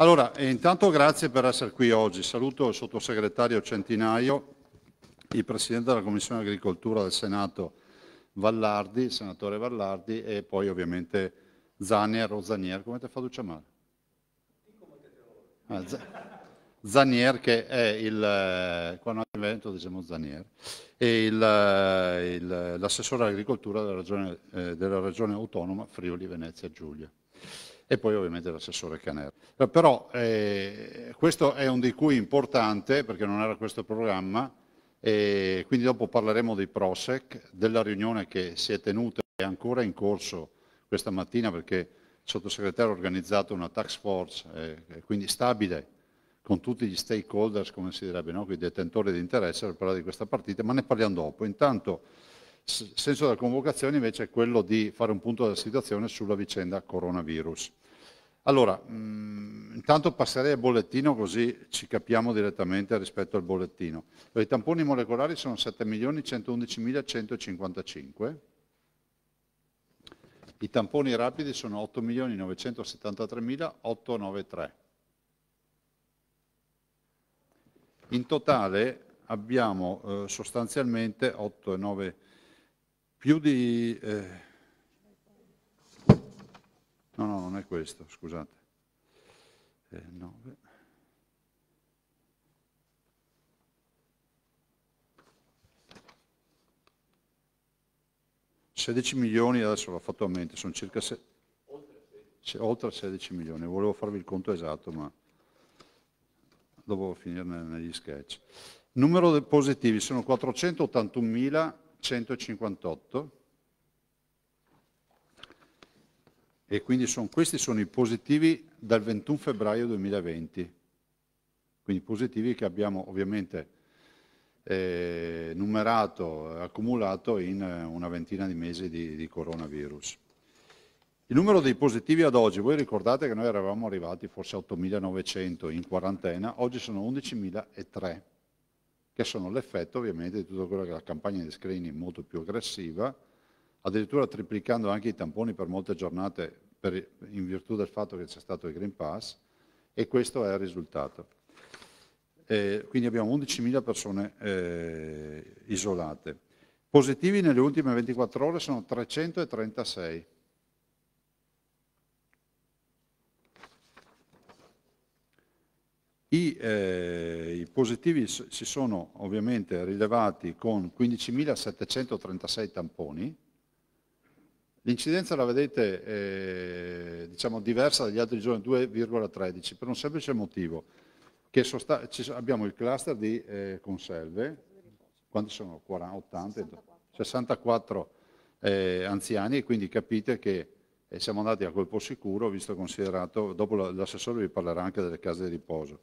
Allora, eh, intanto grazie per essere qui oggi. Saluto il sottosegretario Centinaio, il Presidente della Commissione Agricoltura del Senato Vallardi, il senatore Vallardi e poi ovviamente Zanier o Zanier, come ti ha fatto chiamare? Ah, Zanier che è il, eh, quando è evento diciamo Zanier, è eh, l'assessore all'agricoltura della, eh, della regione autonoma Friuli Venezia Giulia e poi ovviamente l'assessore Caner. Eh, però eh, questo è un di cui importante perché non era questo il programma e quindi dopo parleremo dei PROSEC, della riunione che si è tenuta e ancora in corso questa mattina perché il sottosegretario ha organizzato una tax force, eh, quindi stabile, con tutti gli stakeholders, come si direbbe, no? i detentori di interesse per parlare di questa partita, ma ne parliamo dopo. Intanto il senso della convocazione invece è quello di fare un punto della situazione sulla vicenda coronavirus. Allora, mh, mm, intanto passerei al bollettino così ci capiamo direttamente rispetto al bollettino. I tamponi molecolari sono 7.111.155, i tamponi rapidi sono 8.973.893. In totale abbiamo eh, sostanzialmente 8.9 e più di... Eh... No, no, non è questo, scusate. Eh, no, milioni, adesso l'ho fatto a mente, sono circa se... oltre 16 milioni, volevo farvi il conto esatto, ma dopo finire negli sketch. Numero di positivi sono 481.000 158 e quindi sono, questi sono i positivi dal 21 febbraio 2020, quindi positivi che abbiamo ovviamente eh, numerato, accumulato in eh, una ventina di mesi di, di coronavirus. Il numero dei positivi ad oggi, voi ricordate che noi eravamo arrivati forse a 8.900 in quarantena, oggi sono 11.003 che sono l'effetto ovviamente di tutta quella che è la campagna di screening molto più aggressiva, addirittura triplicando anche i tamponi per molte giornate per, in virtù del fatto che c'è stato il Green Pass e questo è il risultato. Eh, quindi abbiamo 11.000 persone eh, isolate. Positivi nelle ultime 24 ore sono 336 I, eh, I, positivi si sono ovviamente rilevati con 15.736 tamponi. L'incidenza la vedete eh, diciamo diversa dagli altri giorni, 2,13, per un semplice motivo, che abbiamo il cluster di eh, conserve, quanti sono? 40, 80, 64, 64 anziani, e quindi capite che e siamo andati a colpo sicuro, visto considerato, dopo l'assessore vi parlerà anche delle case di riposo.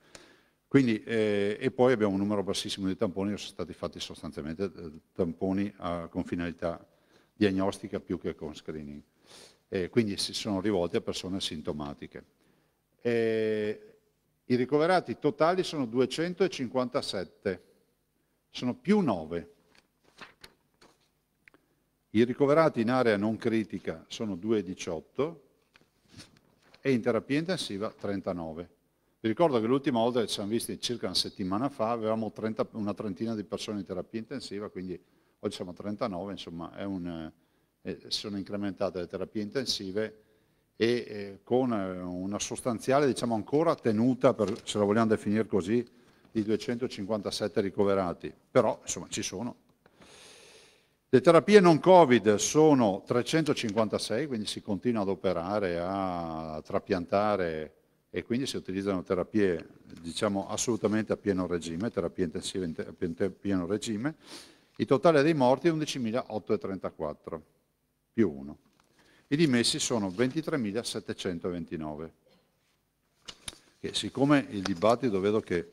Quindi, eh, e poi abbiamo un numero bassissimo di tamponi, sono stati fatti sostanzialmente eh, tamponi a, con finalità diagnostica più che con screening. Eh, quindi si sono rivolti a persone sintomatiche. Eh, I ricoverati totali sono 257, sono più 9 i ricoverati in area non critica sono 2,18 e in terapia intensiva 39. Vi ricordo che l'ultima volta che ci siamo visti circa una settimana fa avevamo 30, una trentina di persone in terapia intensiva, quindi oggi siamo a 39, insomma un, eh, sono incrementate le terapie intensive e eh, con eh, una sostanziale, diciamo ancora tenuta, per, se la vogliamo definire così, di 257 ricoverati. Però insomma ci sono, le terapie non Covid sono 356, quindi si continua ad operare, a trapiantare e quindi si utilizzano terapie diciamo, assolutamente a pieno regime, terapie intensive a pieno regime. Il totale dei morti è 11.834 più 1. I dimessi sono 23.729. E siccome il dibattito vedo che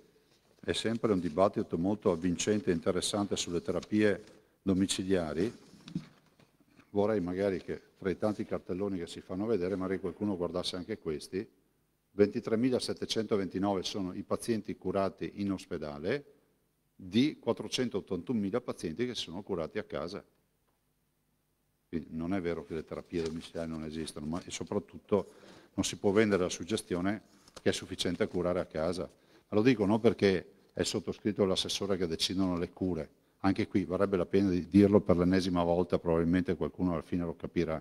è sempre un dibattito molto avvincente e interessante sulle terapie domiciliari, vorrei magari che tra i tanti cartelloni che si fanno vedere, magari qualcuno guardasse anche questi, 23.729 sono i pazienti curati in ospedale di 481.000 pazienti che si sono curati a casa. Quindi non è vero che le terapie domiciliari non esistono, ma soprattutto non si può vendere la suggestione che è sufficiente curare a casa. Ma lo dico non perché è sottoscritto l'assessore che decidono le cure, anche qui varrebbe la pena di dirlo per l'ennesima volta, probabilmente qualcuno alla fine lo capirà.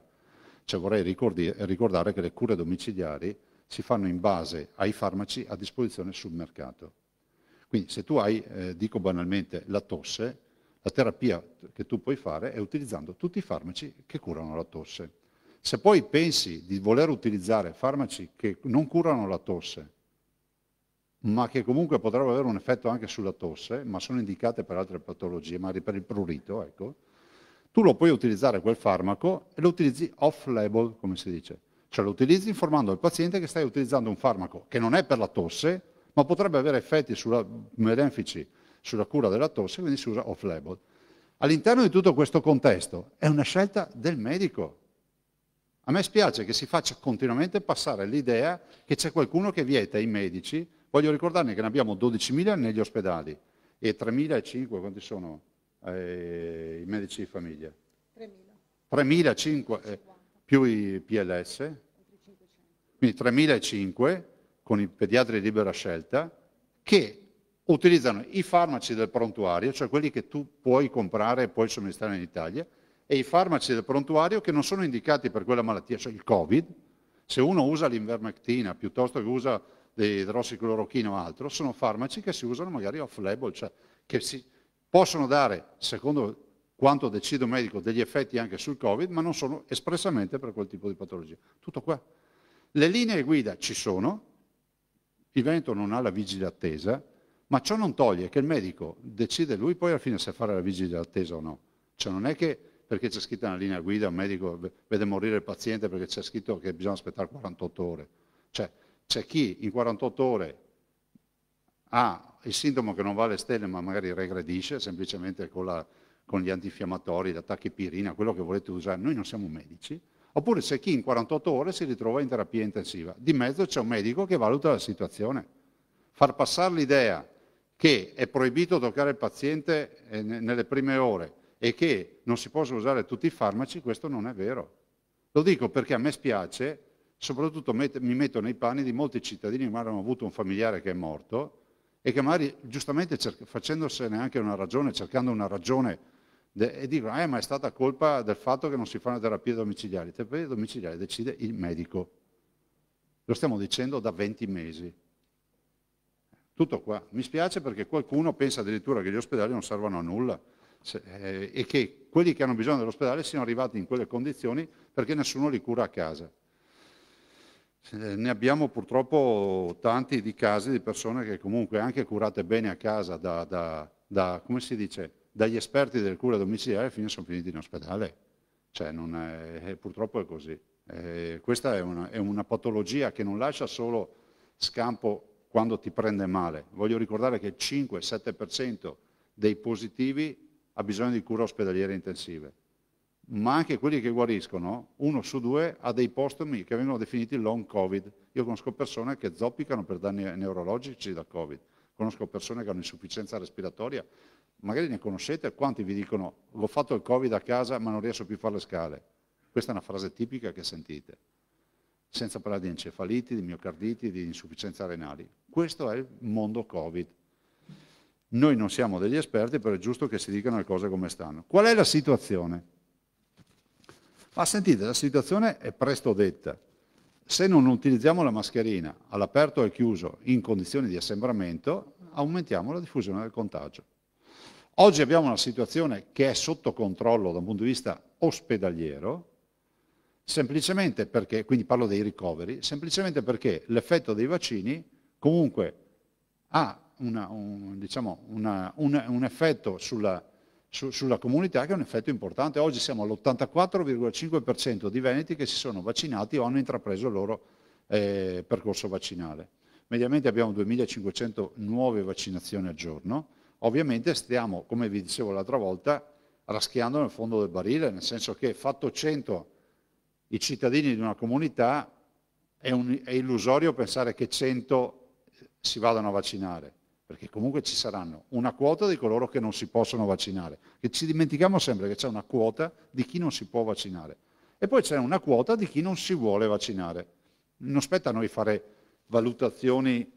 Cioè vorrei ricordare che le cure domiciliari si fanno in base ai farmaci a disposizione sul mercato. Quindi se tu hai, eh, dico banalmente, la tosse, la terapia che tu puoi fare è utilizzando tutti i farmaci che curano la tosse. Se poi pensi di voler utilizzare farmaci che non curano la tosse, ma che comunque potrebbero avere un effetto anche sulla tosse, ma sono indicate per altre patologie, magari per il prurito, ecco, tu lo puoi utilizzare quel farmaco e lo utilizzi off-label, come si dice. Cioè lo utilizzi informando il paziente che stai utilizzando un farmaco che non è per la tosse, ma potrebbe avere effetti sulla, benefici sulla cura della tosse, quindi si usa off-label. All'interno di tutto questo contesto è una scelta del medico. A me spiace che si faccia continuamente passare l'idea che c'è qualcuno che vieta i medici Voglio ricordarne che ne abbiamo 12.000 negli ospedali e 3.500, quanti sono eh, i medici di famiglia? 3.500 eh, più i PLS, quindi 3.500 con i pediatri di libera scelta, che utilizzano i farmaci del prontuario, cioè quelli che tu puoi comprare e puoi somministrare in Italia, e i farmaci del prontuario che non sono indicati per quella malattia, cioè il Covid. Se uno usa l'invermectina piuttosto che usa di idrossiclorochina o altro, sono farmaci che si usano magari off-label, cioè che si possono dare, secondo quanto decide un medico, degli effetti anche sul Covid, ma non sono espressamente per quel tipo di patologia. Tutto qua. Le linee guida ci sono, il vento non ha la vigile attesa, ma ciò non toglie che il medico decide lui poi alla fine se fare la vigile attesa o no. Cioè non è che perché c'è scritta una linea guida, un medico vede morire il paziente perché c'è scritto che bisogna aspettare 48 ore. Cioè, c'è chi in 48 ore ha il sintomo che non va alle stelle ma magari regredisce semplicemente con, la, con gli antinfiammatori, la pirina, quello che volete usare. Noi non siamo medici. Oppure c'è chi in 48 ore si ritrova in terapia intensiva. Di mezzo c'è un medico che valuta la situazione. Far passare l'idea che è proibito toccare il paziente eh, nelle prime ore e che non si possono usare tutti i farmaci, questo non è vero. Lo dico perché a me spiace soprattutto met- mi metto nei panni di molti cittadini che magari hanno avuto un familiare che è morto e che magari giustamente cer- facendosene anche una ragione, cercando una ragione de- e dicono eh ma è stata colpa del fatto che non si fanno una terapia domiciliare. La terapia domiciliare decide il medico. Lo stiamo dicendo da 20 mesi. Tutto qua. Mi spiace perché qualcuno pensa addirittura che gli ospedali non servano a nulla se, eh, e che quelli che hanno bisogno dell'ospedale siano arrivati in quelle condizioni perché nessuno li cura a casa ne abbiamo purtroppo tanti di casi di persone che comunque anche curate bene a casa da, da, da come si dice, dagli esperti del cura domiciliare alla fine sono finiti in ospedale. Cioè è, purtroppo è così. Eh, questa è una, è una, patologia che non lascia solo scampo quando ti prende male. Voglio ricordare che il 5-7% dei positivi ha bisogno di cure ospedaliere intensive ma anche quelli che guariscono, uno su due ha dei postumi che vengono definiti long covid. Io conosco persone che zoppicano per danni neurologici da covid, conosco persone che hanno insufficienza respiratoria, magari ne conoscete, quanti vi dicono l'ho fatto il covid a casa ma non riesco più a fare le scale. Questa è una frase tipica che sentite, senza parlare di encefaliti, di miocarditi, di insufficienza renali. Questo è il mondo covid. Noi non siamo degli esperti, però è giusto che si dicano le cose come stanno. Qual è la situazione? Ma sentite, la situazione è presto detta. Se non utilizziamo la mascherina all'aperto e al chiuso in condizioni di assembramento, aumentiamo la diffusione del contagio. Oggi abbiamo una situazione che è sotto controllo da un punto di vista ospedaliero, semplicemente perché, quindi parlo dei ricoveri, semplicemente perché l'effetto dei vaccini comunque ha una, un, diciamo una, un, un effetto sulla su, sulla comunità che è un effetto importante. Oggi siamo all'84,5% di veneti che si sono vaccinati o hanno intrapreso il loro eh, percorso vaccinale. Mediamente abbiamo 2500 nuove vaccinazioni al giorno. Ovviamente stiamo, come vi dicevo l'altra volta, raschiando nel fondo del barile, nel senso che fatto 100 i cittadini di una comunità è, un, è illusorio pensare che 100 si vadano a vaccinare perché comunque ci saranno una quota di coloro che non si possono vaccinare, che ci dimentichiamo sempre che c'è una quota di chi non si può vaccinare e poi c'è una quota di chi non si vuole vaccinare. Non spetta a noi fare valutazioni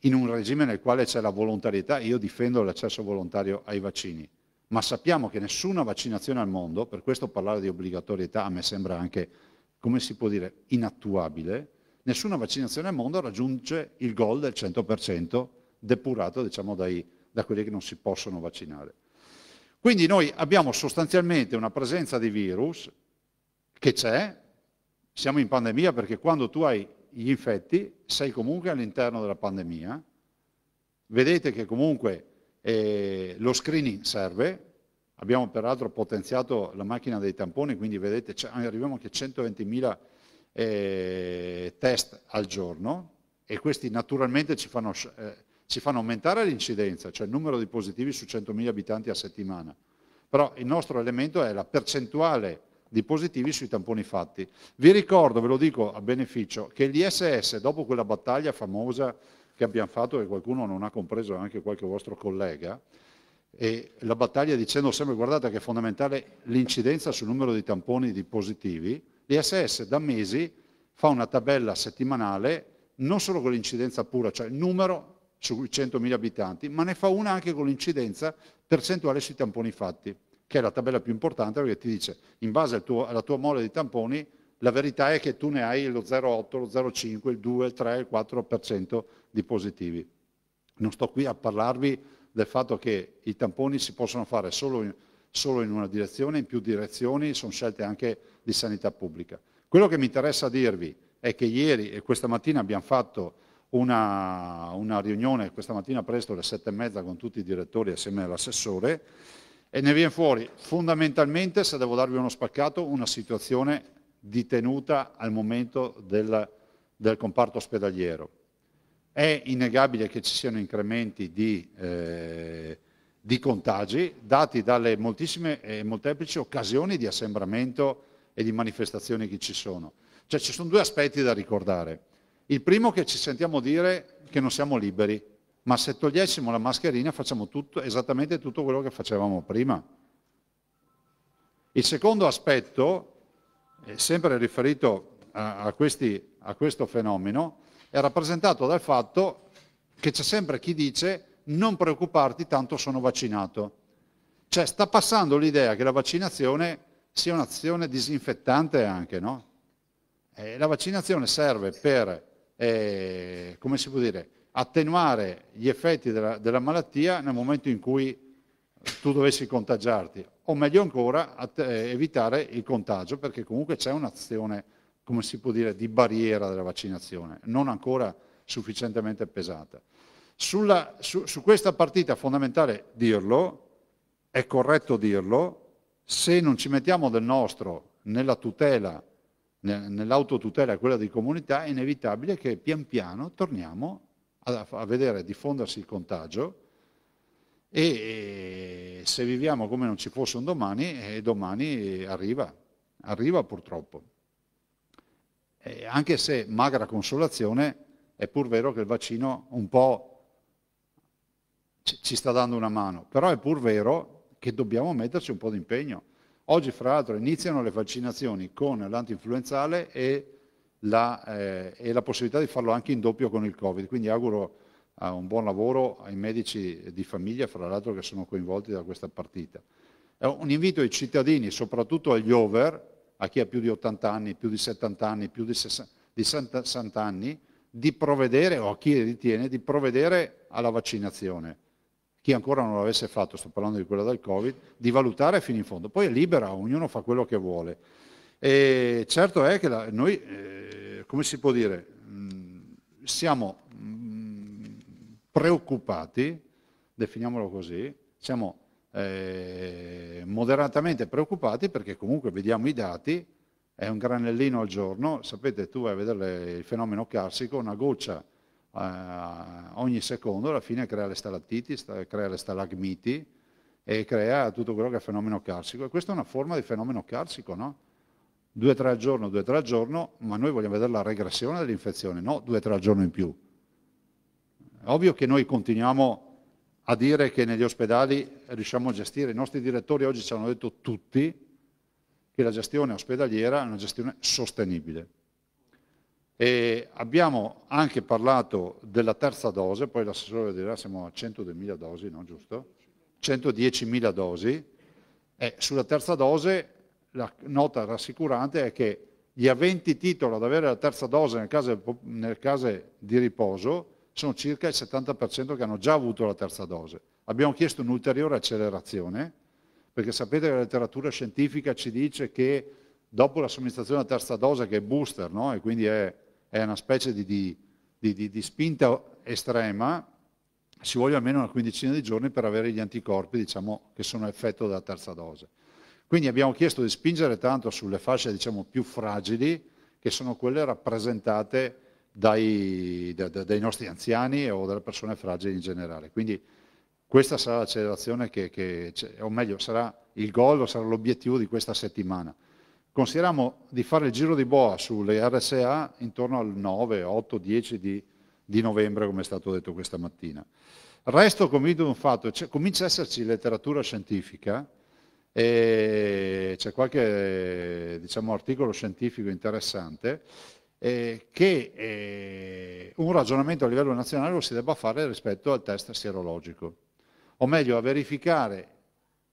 in un regime nel quale c'è la volontarietà, io difendo l'accesso volontario ai vaccini, ma sappiamo che nessuna vaccinazione al mondo, per questo parlare di obbligatorietà a me sembra anche, come si può dire, inattuabile, nessuna vaccinazione al mondo raggiunge il goal del 100% depurato diciamo, dai, da quelli che non si possono vaccinare. Quindi noi abbiamo sostanzialmente una presenza di virus che c'è, siamo in pandemia perché quando tu hai gli infetti sei comunque all'interno della pandemia, vedete che comunque eh, lo screening serve, abbiamo peraltro potenziato la macchina dei tamponi, quindi vedete arriviamo anche a 120.000 eh, test al giorno e questi naturalmente ci fanno, eh, ci fanno aumentare l'incidenza, cioè il numero di positivi su 100.000 abitanti a settimana. Però il nostro elemento è la percentuale di positivi sui tamponi fatti. Vi ricordo, ve lo dico a beneficio, che l'ISS, dopo quella battaglia famosa che abbiamo fatto, e qualcuno non ha compreso, anche qualche vostro collega, e la battaglia dicendo sempre guardate che è fondamentale l'incidenza sul numero di tamponi di positivi, L'ISS da mesi fa una tabella settimanale non solo con l'incidenza pura, cioè il numero sui 100.000 abitanti, ma ne fa una anche con l'incidenza percentuale sui tamponi fatti, che è la tabella più importante perché ti dice, in base al tuo, alla tua mole di tamponi, la verità è che tu ne hai lo 0,8, lo 0,5, il 2, il 3, il 4% di positivi. Non sto qui a parlarvi del fatto che i tamponi si possono fare solo in, solo in una direzione, in più direzioni, sono scelte anche di sanità pubblica. Quello che mi interessa dirvi è che ieri e questa mattina abbiamo fatto una, una riunione, questa mattina presto alle sette e mezza con tutti i direttori assieme all'assessore, e ne viene fuori fondamentalmente, se devo darvi uno spaccato, una situazione di tenuta al momento del, del comparto ospedaliero. È innegabile che ci siano incrementi di, eh, di contagi dati dalle moltissime e molteplici occasioni di assembramento e di manifestazioni che ci sono. Cioè ci sono due aspetti da ricordare. Il primo è che ci sentiamo dire che non siamo liberi, ma se togliessimo la mascherina facciamo tutto, esattamente tutto quello che facevamo prima. Il secondo aspetto, eh, sempre riferito a, questi, a questo fenomeno, è rappresentato dal fatto che c'è sempre chi dice non preoccuparti, tanto sono vaccinato. Cioè sta passando l'idea che la vaccinazione sia un'azione disinfettante anche, no? Eh, la vaccinazione serve per, eh, come si può dire, attenuare gli effetti della, della, malattia nel momento in cui tu dovessi contagiarti, o meglio ancora att- eh, evitare il contagio, perché comunque c'è un'azione, come si può dire, di barriera della vaccinazione, non ancora sufficientemente pesata. Sulla, su, su questa partita fondamentale dirlo, è corretto dirlo, se non ci mettiamo del nostro nella tutela, nell'autotutela e quella di comunità, è inevitabile che pian piano torniamo a, a vedere diffondersi il contagio e se viviamo come non ci fosse un domani, domani arriva, arriva purtroppo. E anche se magra consolazione, è pur vero che il vaccino un po' ci sta dando una mano, però è pur vero che dobbiamo metterci un po' di impegno. Oggi, fra l'altro, iniziano le vaccinazioni con l'antinfluenzale e la, eh, e la possibilità di farlo anche in doppio con il Covid. Quindi auguro eh, un buon lavoro ai medici di famiglia, fra l'altro, che sono coinvolti da questa partita. È un invito ai cittadini, soprattutto agli over, a chi ha più di 80 anni, più di 70 anni, più di 60, di 60 anni, di provvedere, o a chi ritiene, di provvedere alla vaccinazione chi ancora non l'avesse fatto, sto parlando di quella del Covid, di valutare fino in fondo. Poi è libera, ognuno fa quello che vuole. E certo è che la, noi, eh, come si può dire, mh, mm, siamo mh, mm, preoccupati, definiamolo così, siamo eh, moderatamente preoccupati perché comunque vediamo i dati, è un granellino al giorno, sapete tu vai a vedere il fenomeno carsico, una goccia eh, ogni secondo, alla fine crea le stalattiti, eh, crea le stalagmiti e crea tutto quello che è fenomeno carsico. E questa è una forma di fenomeno carsico, no? Due o tre al giorno, due o tre al giorno, ma noi vogliamo vedere la regressione dell'infezione, no due o tre al giorno in più. È ovvio che noi continuiamo a dire che negli ospedali riusciamo a gestire, i nostri direttori oggi ci hanno detto tutti che la gestione ospedaliera è una gestione sostenibile. E abbiamo anche parlato della terza dose, poi l'assessore dirà siamo a 100.000 dosi, no giusto? 110.000 dosi. E sulla terza dose la nota rassicurante è che gli aventi titolo ad avere la terza dose nel caso, nel caso di riposo sono circa il 70% che hanno già avuto la terza dose. Abbiamo chiesto un'ulteriore accelerazione, perché sapete che la letteratura scientifica ci dice che dopo la somministrazione della terza dose, che è booster, no? e quindi è è una specie di, di, di, di spinta estrema, si vuole almeno una quindicina di giorni per avere gli anticorpi diciamo, che sono effetto della terza dose. Quindi abbiamo chiesto di spingere tanto sulle fasce diciamo, più fragili, che sono quelle rappresentate dai, da, da, dai, nostri anziani o dalle persone fragili in generale. Quindi questa sarà l'accelerazione che, che cioè, o meglio, sarà il goal o sarà l'obiettivo di questa settimana. Consideriamo di fare il giro di boa sulle RSA intorno al 9, 8, 10 di, di novembre, come è stato detto questa mattina. Resto convinto di un fatto, comincia ad esserci letteratura scientifica, c'è qualche diciamo, articolo scientifico interessante, eh, che eh, un ragionamento a livello nazionale lo si debba fare rispetto al test sierologico, o meglio a verificare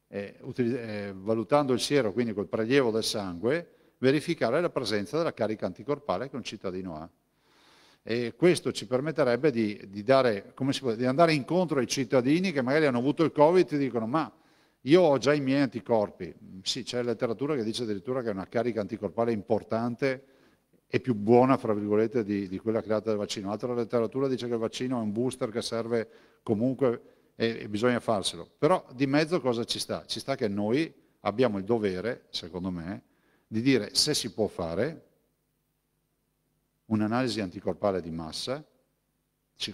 eh, eh, valutando il siero, quindi col prelievo del sangue, verificare la presenza della carica anticorpale che un cittadino ha. E questo ci permetterebbe di, di, dare, può, di andare incontro ai cittadini che magari hanno avuto il Covid e dicono ma io ho già i miei anticorpi. Mm, sì, c'è letteratura che dice addirittura che è una carica anticorpale importante e più buona, fra virgolette, di, di quella creata dal vaccino. Altra letteratura dice che il vaccino è un booster che serve comunque e bisogna farselo. Però di mezzo cosa ci sta? Ci sta che noi abbiamo il dovere, secondo me, di dire se si può fare un'analisi anticorpale di massa,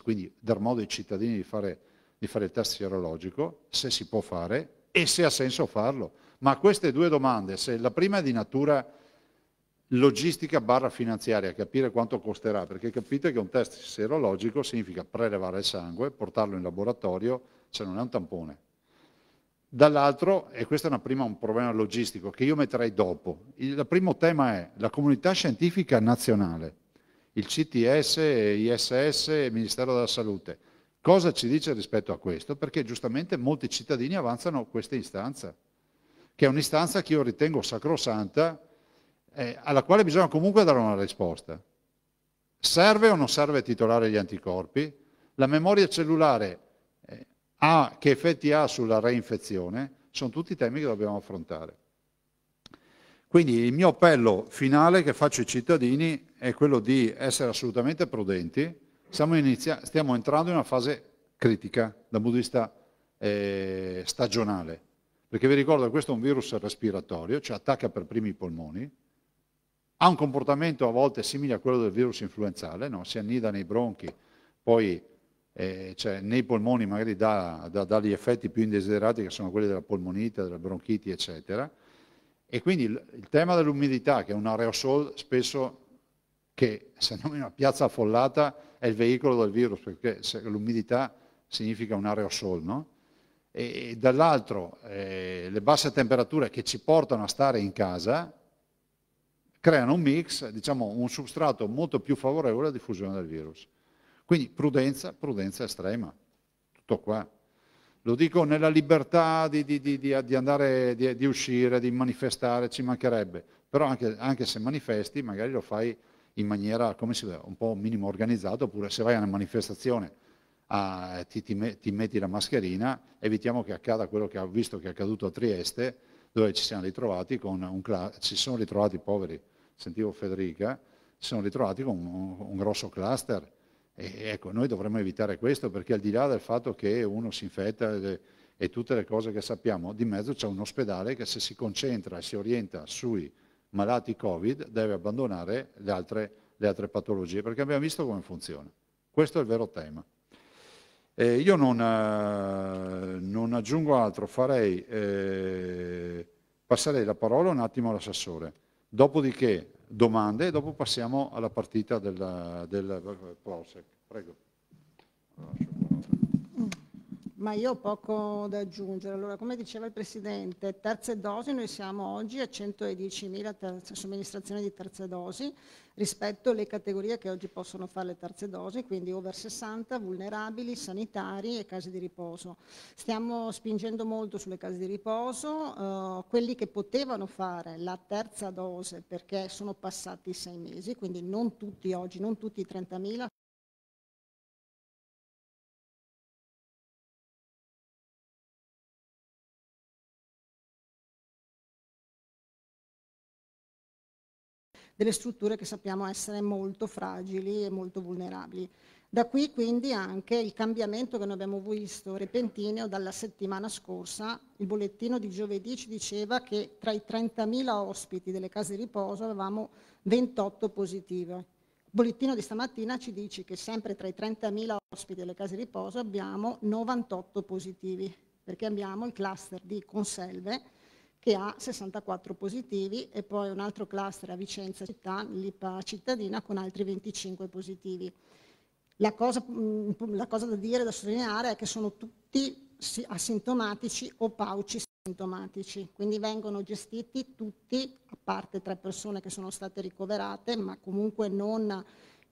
quindi dar modo ai cittadini di fare, di fare il test sierologico, se si può fare e se ha senso farlo. Ma queste due domande, se la prima è di natura logistica barra finanziaria, capire quanto costerà, perché capite che un test serologico significa prelevare il sangue, portarlo in laboratorio, cioè non è un tampone. Dall'altro, e questo è una prima, un problema logistico che io metterei dopo, il primo tema è la comunità scientifica nazionale, il CTS, ISS e il Ministero della Salute. Cosa ci dice rispetto a questo? Perché giustamente molti cittadini avanzano questa istanza, che è un'istanza che io ritengo sacrosanta, eh, alla quale bisogna comunque dare una risposta. Serve o non serve titolare gli anticorpi? La memoria cellulare ha, che effetti ha sulla reinfezione, sono tutti temi che dobbiamo affrontare. Quindi il mio appello finale che faccio ai cittadini è quello di essere assolutamente prudenti, stiamo, inizia- stiamo entrando in una fase critica dal punto di vista eh, stagionale, perché vi ricordo che questo è un virus respiratorio, ci cioè attacca per primi i polmoni, ha un comportamento a volte simile a quello del virus influenzale, no? si annida nei bronchi, poi eh, cioè nei polmoni magari dà, dà, dà, gli effetti più indesiderati che sono quelli della polmonite, della bronchiti, eccetera. E quindi il, il tema dell'umidità, che è un aerosol spesso che se andiamo in una piazza affollata è il veicolo del virus, perché l'umidità significa un aerosol, no? E, e dall'altro eh, le basse temperature che ci portano a stare in casa creano un mix, diciamo un substrato molto più favorevole alla diffusione del virus. Quindi prudenza, prudenza estrema, tutto qua. Lo dico nella libertà di, di, di, di andare, di, uscire, di manifestare, ci mancherebbe. Però anche, anche, se manifesti, magari lo fai in maniera, come si dice, un po' minimo organizzata, oppure se vai a una manifestazione, a, ti, ti, ti metti la mascherina, evitiamo che accada quello che ho visto che è accaduto a Trieste, dove ci siamo ritrovati con un classe, ci sono ritrovati poveri, sentivo Federica, si sono ritrovati con un, un grosso cluster e, ecco, noi dovremmo evitare questo perché al di là del fatto che uno si infetta e tutte le cose che sappiamo, di mezzo c'è un ospedale che se si concentra e si orienta sui malati Covid deve abbandonare le altre, le altre patologie perché abbiamo visto come funziona. Questo è il vero tema. Eh, io non, eh, non, aggiungo altro, farei, eh, passerei la parola un attimo all'assessore. Dopodiché domande e dopo passiamo alla partita del, del Prosec. Prego. Ma io ho poco da aggiungere. Allora, come diceva il Presidente, terze dosi, noi siamo oggi a 110.000 somministrazioni di terze dosi, rispetto alle categorie che oggi possono fare le terze dosi, quindi over 60, vulnerabili, sanitari e case di riposo. Stiamo spingendo molto sulle case di riposo, eh, quelli che potevano fare la terza dose perché sono passati sei mesi, quindi non tutti oggi, non tutti i 30.000. delle strutture che sappiamo essere molto fragili e molto vulnerabili. Da qui quindi anche il cambiamento che noi abbiamo visto repentino dalla settimana scorsa. Il bollettino di giovedì ci diceva che tra i 30.000 ospiti delle case di riposo avevamo 28 positive. Il bollettino di stamattina ci dice che sempre tra i 30.000 ospiti delle case di riposo abbiamo 98 positivi, perché abbiamo il cluster di conserve che ha 64 positivi e poi un altro cluster a Vicenza città, l'IPA cittadina, con altri 25 positivi. La cosa, mm, la cosa, da dire, da sottolineare è che sono tutti asintomatici o pauci sintomatici, quindi vengono gestiti tutti, a parte tre persone che sono state ricoverate, ma comunque non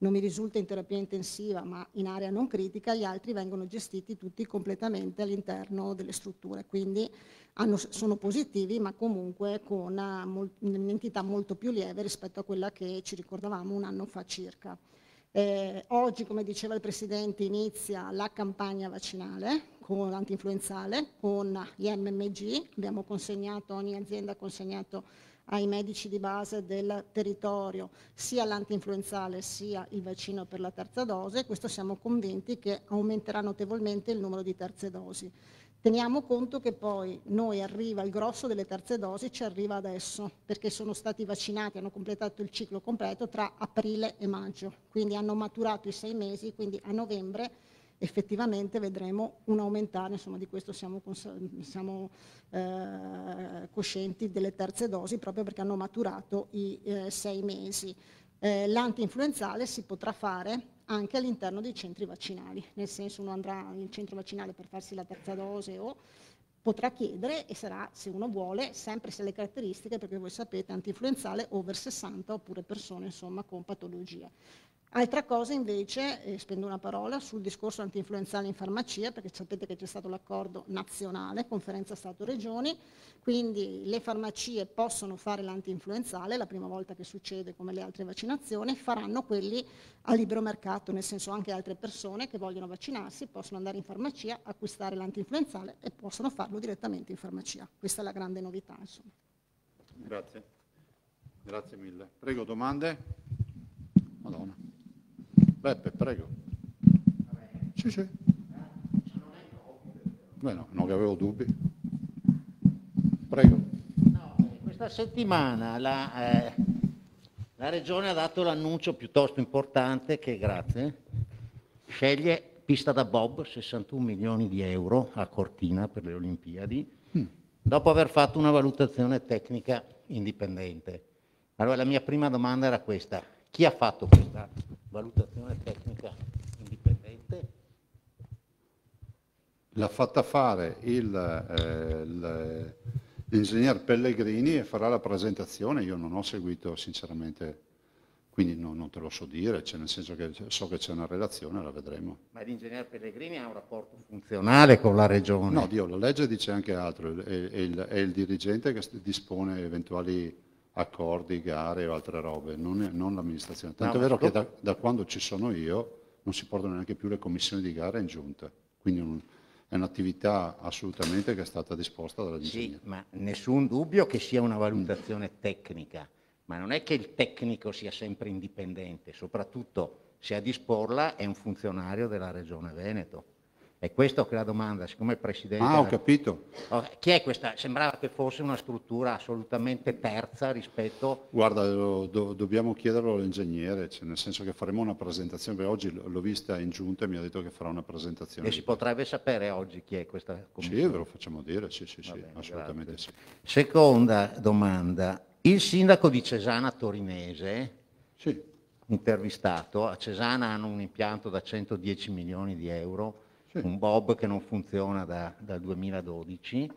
non mi risulta in terapia intensiva ma in area non critica, gli altri vengono gestiti tutti completamente all'interno delle strutture, quindi hanno, sono positivi ma comunque con un'entità molto più lieve rispetto a quella che ci ricordavamo un anno fa circa. Eh, oggi, come diceva il Presidente, inizia la campagna vaccinale con, antinfluenzale con gli MMG, abbiamo consegnato, ogni azienda ha consegnato ai medici di base del territorio sia l'antinfluenzale sia il vaccino per la terza dose e questo siamo convinti che aumenterà notevolmente il numero di terze dosi. Teniamo conto che poi noi arriva, il grosso delle terze dosi ci arriva adesso, perché sono stati vaccinati, hanno completato il ciclo completo tra aprile e maggio, quindi hanno maturato i sei mesi, quindi a novembre effettivamente vedremo un aumentare, insomma di questo siamo, siamo eh, coscienti delle terze dosi proprio perché hanno maturato i eh, sei mesi. Eh, L'anti-influenzale si potrà fare anche all'interno dei centri vaccinali, nel senso uno andrà in centro vaccinale per farsi la terza dose o potrà chiedere e sarà, se uno vuole, sempre se le caratteristiche, perché voi sapete, anti-influenzale over 60 oppure persone insomma, con patologie. Altra cosa invece, eh, spendo una parola, sul discorso anti-influenzale in farmacia, perché sapete che c'è stato l'accordo nazionale, conferenza Stato-Regioni, quindi le farmacie possono fare l'anti-influenzale, la prima volta che succede come le altre vaccinazioni, faranno quelli a libero mercato, nel senso anche altre persone che vogliono vaccinarsi possono andare in farmacia, acquistare l'anti-influenzale e possono farlo direttamente in farmacia. Questa è la grande novità. Insomma. Grazie, grazie mille. Prego domande. Madonna. Beppe, prego. Sì, sì. Beh, no, non avevo dubbi. Prego. No, eh, questa settimana la, eh, la Regione ha dato l'annuncio piuttosto importante che, grazie, sceglie pista da Bob, 61 milioni di euro a Cortina per le Olimpiadi, mm. dopo aver fatto una valutazione tecnica indipendente. Allora la mia prima domanda era questa, chi ha fatto questa valutazione tecnica indipendente? L'ha fatta fare l'ingegner eh, eh Pellegrini e farà la presentazione, io non ho seguito sinceramente, quindi no, non te lo so dire, cioè, nel senso che so che c'è una relazione, la vedremo. Ma l'ingegner Pellegrini ha un rapporto funzionale con la regione? No, Dio, la legge dice anche altro, è, è, il, è il dirigente che dispone eventuali accordi, gare o altre robe, non, è, non l'amministrazione. Tanto no, è vero che da, da, quando ci sono io non si portano neanche più le commissioni di gara in giunta, quindi un, è un'attività assolutamente che è stata disposta dalla Sì, ma nessun dubbio che sia una valutazione mm. tecnica, ma non è che il tecnico sia sempre indipendente, soprattutto se a disporla è un funzionario della Regione Veneto. È questo che la domanda, siccome il Presidente... Ah, ho capito. Oh, chi è questa? Sembrava che fosse una struttura assolutamente terza rispetto... Guarda, lo, do, dobbiamo chiederlo all'ingegnere, cioè nel senso che faremo una presentazione, perché oggi l'ho vista in giunta e mi ha detto che farà una presentazione. E si potrebbe sapere oggi chi è questa commissione? Sì, ve lo facciamo dire, sì, sì, sì, bene, assolutamente grazie. sì. Seconda domanda. Il sindaco di Cesana Torinese... Sì. Intervistato, a Cesana hanno un impianto da 110 milioni di euro sì. un Bob che non funziona da, dal 2012,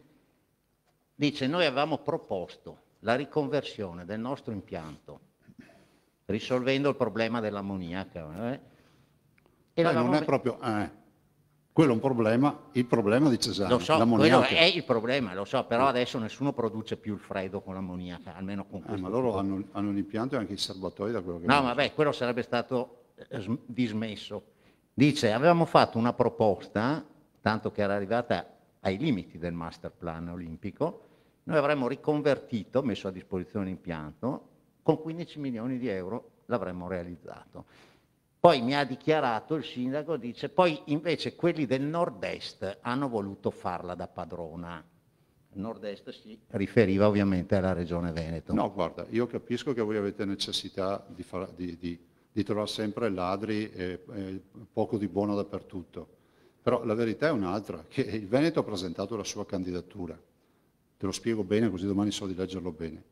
dice noi avevamo proposto la riconversione del nostro impianto risolvendo il problema dell'ammoniaca. Eh? E Ma non è proprio... Eh. Quello è un problema, il problema di Cesare. Lo so, quello è il problema, lo so, però adesso nessuno produce più il freddo con l'ammoniaca, almeno con eh, questo. Eh, ma loro hanno, hanno, un impianto e anche i serbatoi da quello che... No, vabbè, quello sarebbe stato eh, dismesso Dice, avevamo fatto una proposta, tanto che era arrivata ai limiti del master plan olimpico, noi avremmo riconvertito, messo a disposizione l'impianto, con 15 milioni di euro l'avremmo realizzato. Poi mi ha dichiarato il sindaco, dice, poi invece quelli del nord-est hanno voluto farla da padrona. nord-est si riferiva ovviamente alla regione Veneto. No, guarda, io capisco che voi avete necessità di, far, di, di di trovare sempre ladri e, e poco di buono dappertutto. Però la verità è un'altra, che il Veneto ha presentato la sua candidatura. Te lo spiego bene così domani so di leggerlo bene.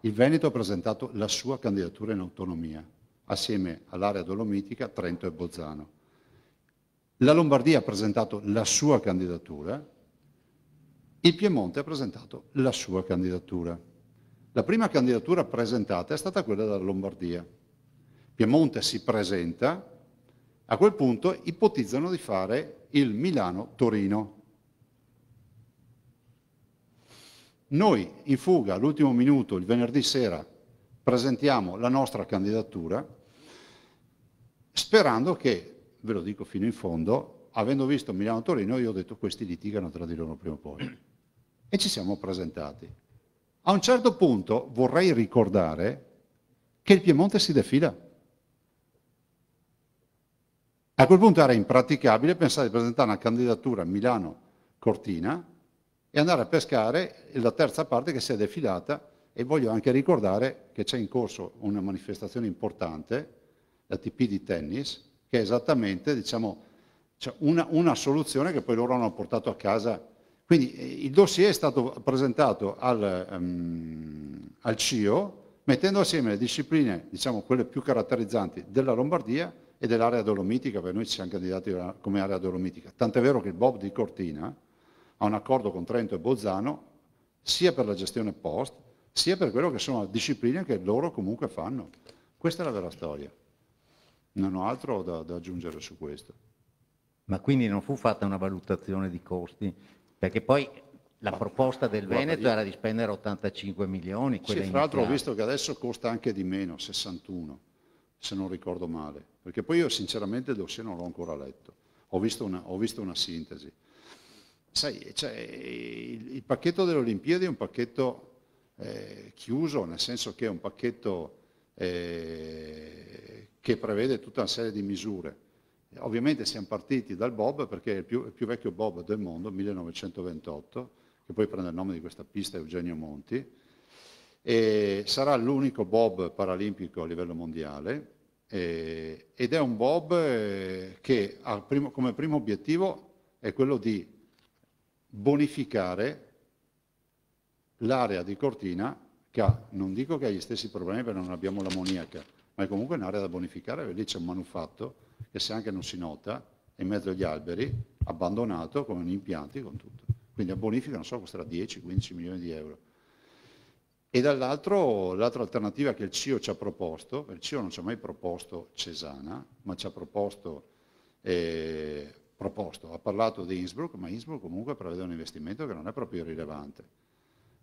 Il Veneto ha presentato la sua candidatura in autonomia, assieme all'area dolomitica, Trento e Bozzano. La Lombardia ha presentato la sua candidatura, il Piemonte ha presentato la sua candidatura. La prima candidatura presentata è stata quella della Lombardia, Piemonte si presenta, a quel punto ipotizzano di fare il Milano-Torino. Noi in fuga all'ultimo minuto, il venerdì sera, presentiamo la nostra candidatura sperando che, ve lo dico fino in fondo, avendo visto Milano-Torino, io ho detto questi litigano tra di loro prima o poi. E ci siamo presentati. A un certo punto vorrei ricordare che il Piemonte si defila. A quel punto era impraticabile pensare di presentare una candidatura a Milano-Cortina e andare a pescare la terza parte che si è defilata e voglio anche ricordare che c'è in corso una manifestazione importante, la TP di tennis, che è esattamente diciamo, una, una soluzione che poi loro hanno portato a casa. Quindi eh, il dossier è stato presentato al, um, al CIO mettendo assieme le discipline, diciamo quelle più caratterizzanti della Lombardia e dell'area dolomitica, perché noi ci siamo candidati come area dolomitica. Tant'è vero che il Bob di Cortina ha un accordo con Trento e Bolzano sia per la gestione post, sia per quello che sono discipline che loro comunque fanno. Questa è la vera storia. Non ho altro da, da aggiungere su questo. Ma quindi non fu fatta una valutazione di costi, perché poi la Ma, proposta del guarda, Veneto io... era di spendere 85 milioni. Sì, tra l'altro ho visto che adesso costa anche di meno, 61 se non ricordo male, perché poi io sinceramente il dossier non l'ho ancora letto, ho visto una, ho visto una sintesi. Sai, cioè, il, il, pacchetto delle Olimpiadi è un pacchetto eh, chiuso, nel senso che è un pacchetto eh, che prevede tutta una serie di misure. Ovviamente siamo partiti dal Bob perché è il più, il più vecchio Bob del mondo, 1928, che poi prende il nome di questa pista Eugenio Monti, e sarà l'unico Bob paralimpico a livello mondiale, eh, ed è un Bob eh, che primo, come primo obiettivo è quello di bonificare l'area di Cortina che ha, non dico che ha gli stessi problemi perché non abbiamo l'ammoniaca, ma è comunque un'area da bonificare, lì c'è un manufatto che se anche non si nota, è in mezzo agli alberi, abbandonato con impianti, con tutto. Quindi a bonifica, non so, costerà 10-15 milioni di euro e dall'altro, l'altra alternativa che il CIO ci ha proposto, il CIO non ci ha mai proposto Cesana, ma ci ha proposto, eh, proposto ha parlato di Innsbruck, ma Innsbruck comunque prevede un investimento che non è proprio rilevante.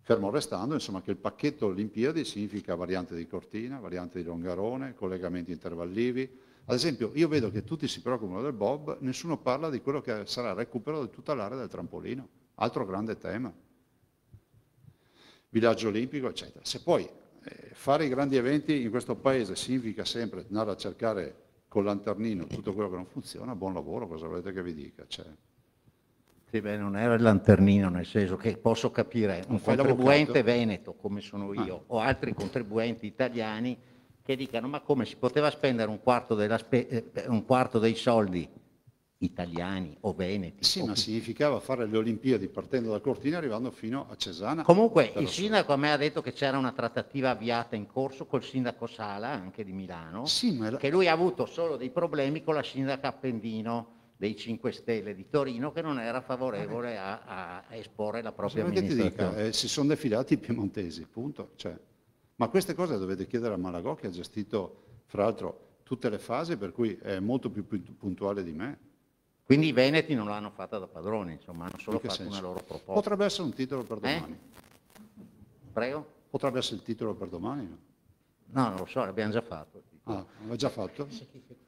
Fermo restando insomma, che il pacchetto Olimpiadi significa variante di Cortina, variante di Longarone, collegamenti intervallivi. Ad esempio, io vedo che tutti si preoccupano del Bob, nessuno parla di quello che sarà il recupero di tutta l'area del trampolino, altro grande tema villaggio olimpico, eccetera. Se poi eh, fare i grandi eventi in questo paese significa sempre andare a cercare col lanternino tutto quello che non funziona, buon lavoro, cosa volete che vi dica? Cioè. Sì, beh, non era il lanternino, nel senso che posso capire un contribuente veneto come sono ah. io ah. o altri contribuenti italiani che dicano ma come si poteva spendere un quarto, spe eh, un quarto dei soldi italiani o veneti. Sì, o... ma significava fare le Olimpiadi partendo da Cortina arrivando fino a Cesana. Comunque il sindaco a me ha detto che c'era una trattativa avviata in corso col sindaco Sala, anche di Milano, sì, la... che lui ha avuto solo dei problemi con la sindaca Appendino dei 5 Stelle di Torino che non era favorevole a, a esporre la propria sì, dica, eh, si sono defilati i piemontesi, punto. Cioè, ma queste cose dovete chiedere a Malagò che ha gestito, fra l'altro, tutte le fasi, per cui è molto più puntuale di me. Quindi i Veneti non l'hanno fatta da padroni, insomma, hanno solo fatto senso? una loro proposta. Potrebbe essere un titolo per eh? domani. Eh? Prego? Potrebbe essere il titolo per domani? No, non lo so, l'abbiamo già fatto. Ah, l'ho già fatto?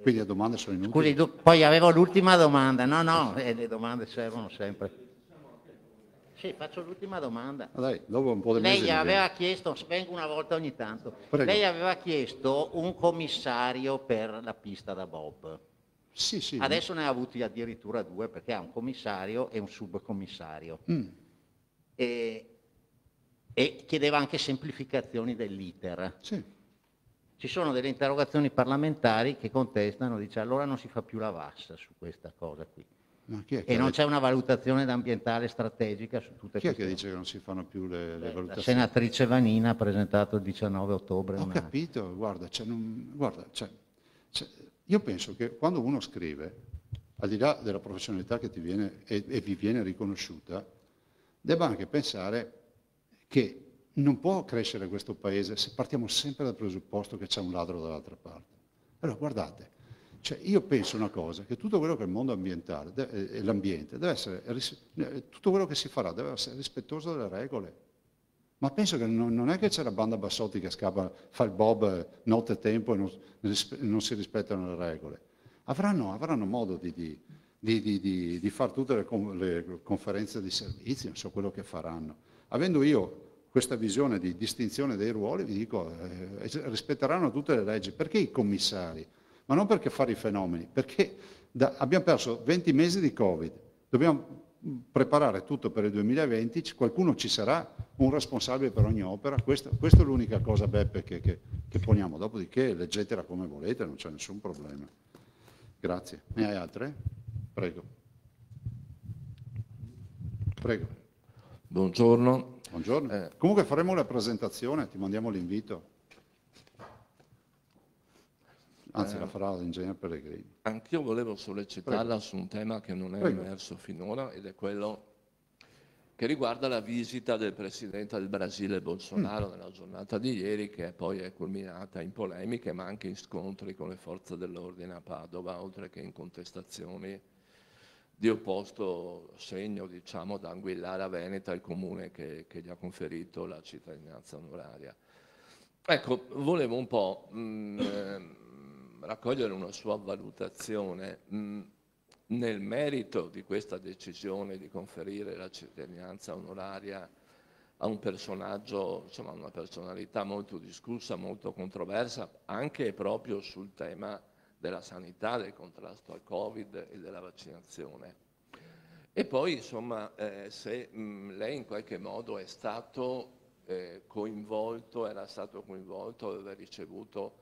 Quindi le domande sono inutili. Scusi, do, poi avevo l'ultima domanda. No, no, eh, le domande servono sempre. Sì, faccio l'ultima domanda. Ah, dai, Lei aveva chiesto, spengo una volta ogni tanto, Prego. lei aveva chiesto un commissario per la pista da Bob. Sì, sì. Adesso ne ha avuti addirittura due perché ha un commissario e un subcommissario. Mm. E, e, chiedeva anche semplificazioni dell'iter. Sì. Ci sono delle interrogazioni parlamentari che contestano, dice allora non si fa più la VAS su questa cosa qui. E non c'è una valutazione ambientale strategica su tutte queste cose. Chi è che dice che non si fanno più le, le Beh, valutazioni? La senatrice Vanina ha presentato il 19 ottobre. Ho una... capito, guarda, c'è, un, guarda c'è, c'è, io penso che quando uno scrive, al di là della professionalità che ti viene e, e vi viene riconosciuta, debba anche pensare che non può crescere questo paese se partiamo sempre dal presupposto che c'è un ladro dall'altra parte. Allora guardate, cioè io penso una cosa, che tutto quello che è il mondo ambientale e eh, l'ambiente, deve essere, eh, tutto quello che si farà deve essere rispettoso delle regole. Ma penso che non, non è che c'è la banda Bassotti che scappa, fa il bob notte e tempo e non, non, si rispettano le regole. Avranno, avranno modo di, di, di, di fare tutte le, le, conferenze di servizio, non so quello che faranno. Avendo io questa visione di distinzione dei ruoli, vi dico, eh, rispetteranno tutte le leggi. Perché i commissari? Ma non perché fare i fenomeni, perché da, abbiamo perso 20 mesi di Covid, dobbiamo preparare tutto per il 2020, qualcuno ci sarà, un responsabile per ogni opera, questa, questa è l'unica cosa Beppe che, che, che, poniamo, dopodiché leggetela come volete, non c'è nessun problema. Grazie. Ne hai altre? Prego. Prego. Buongiorno. Buongiorno. Eh. Comunque faremo la presentazione, ti mandiamo l'invito anzi eh, la farà l'ingegner Pellegrini. Anch'io volevo sollecitarla Prego. su un tema che non è Prego. emerso finora ed è quello che riguarda la visita del Presidente del Brasile Bolsonaro mm. nella giornata di ieri che poi è culminata in polemiche ma anche in scontri con le forze dell'ordine a Padova oltre che in contestazioni di opposto segno diciamo da Anguillara Veneta, il comune che, che gli ha conferito la cittadinanza onoraria. Ecco, volevo un po' mh, mm, raccogliere una sua valutazione mm, nel merito di questa decisione di conferire la cittadinanza onoraria a un personaggio, insomma una personalità molto discussa, molto controversa, anche proprio sul tema della sanità, del contrasto al Covid e della vaccinazione. E poi insomma eh, se mh, mm, lei in qualche modo è stato eh, coinvolto, era stato coinvolto, aveva ricevuto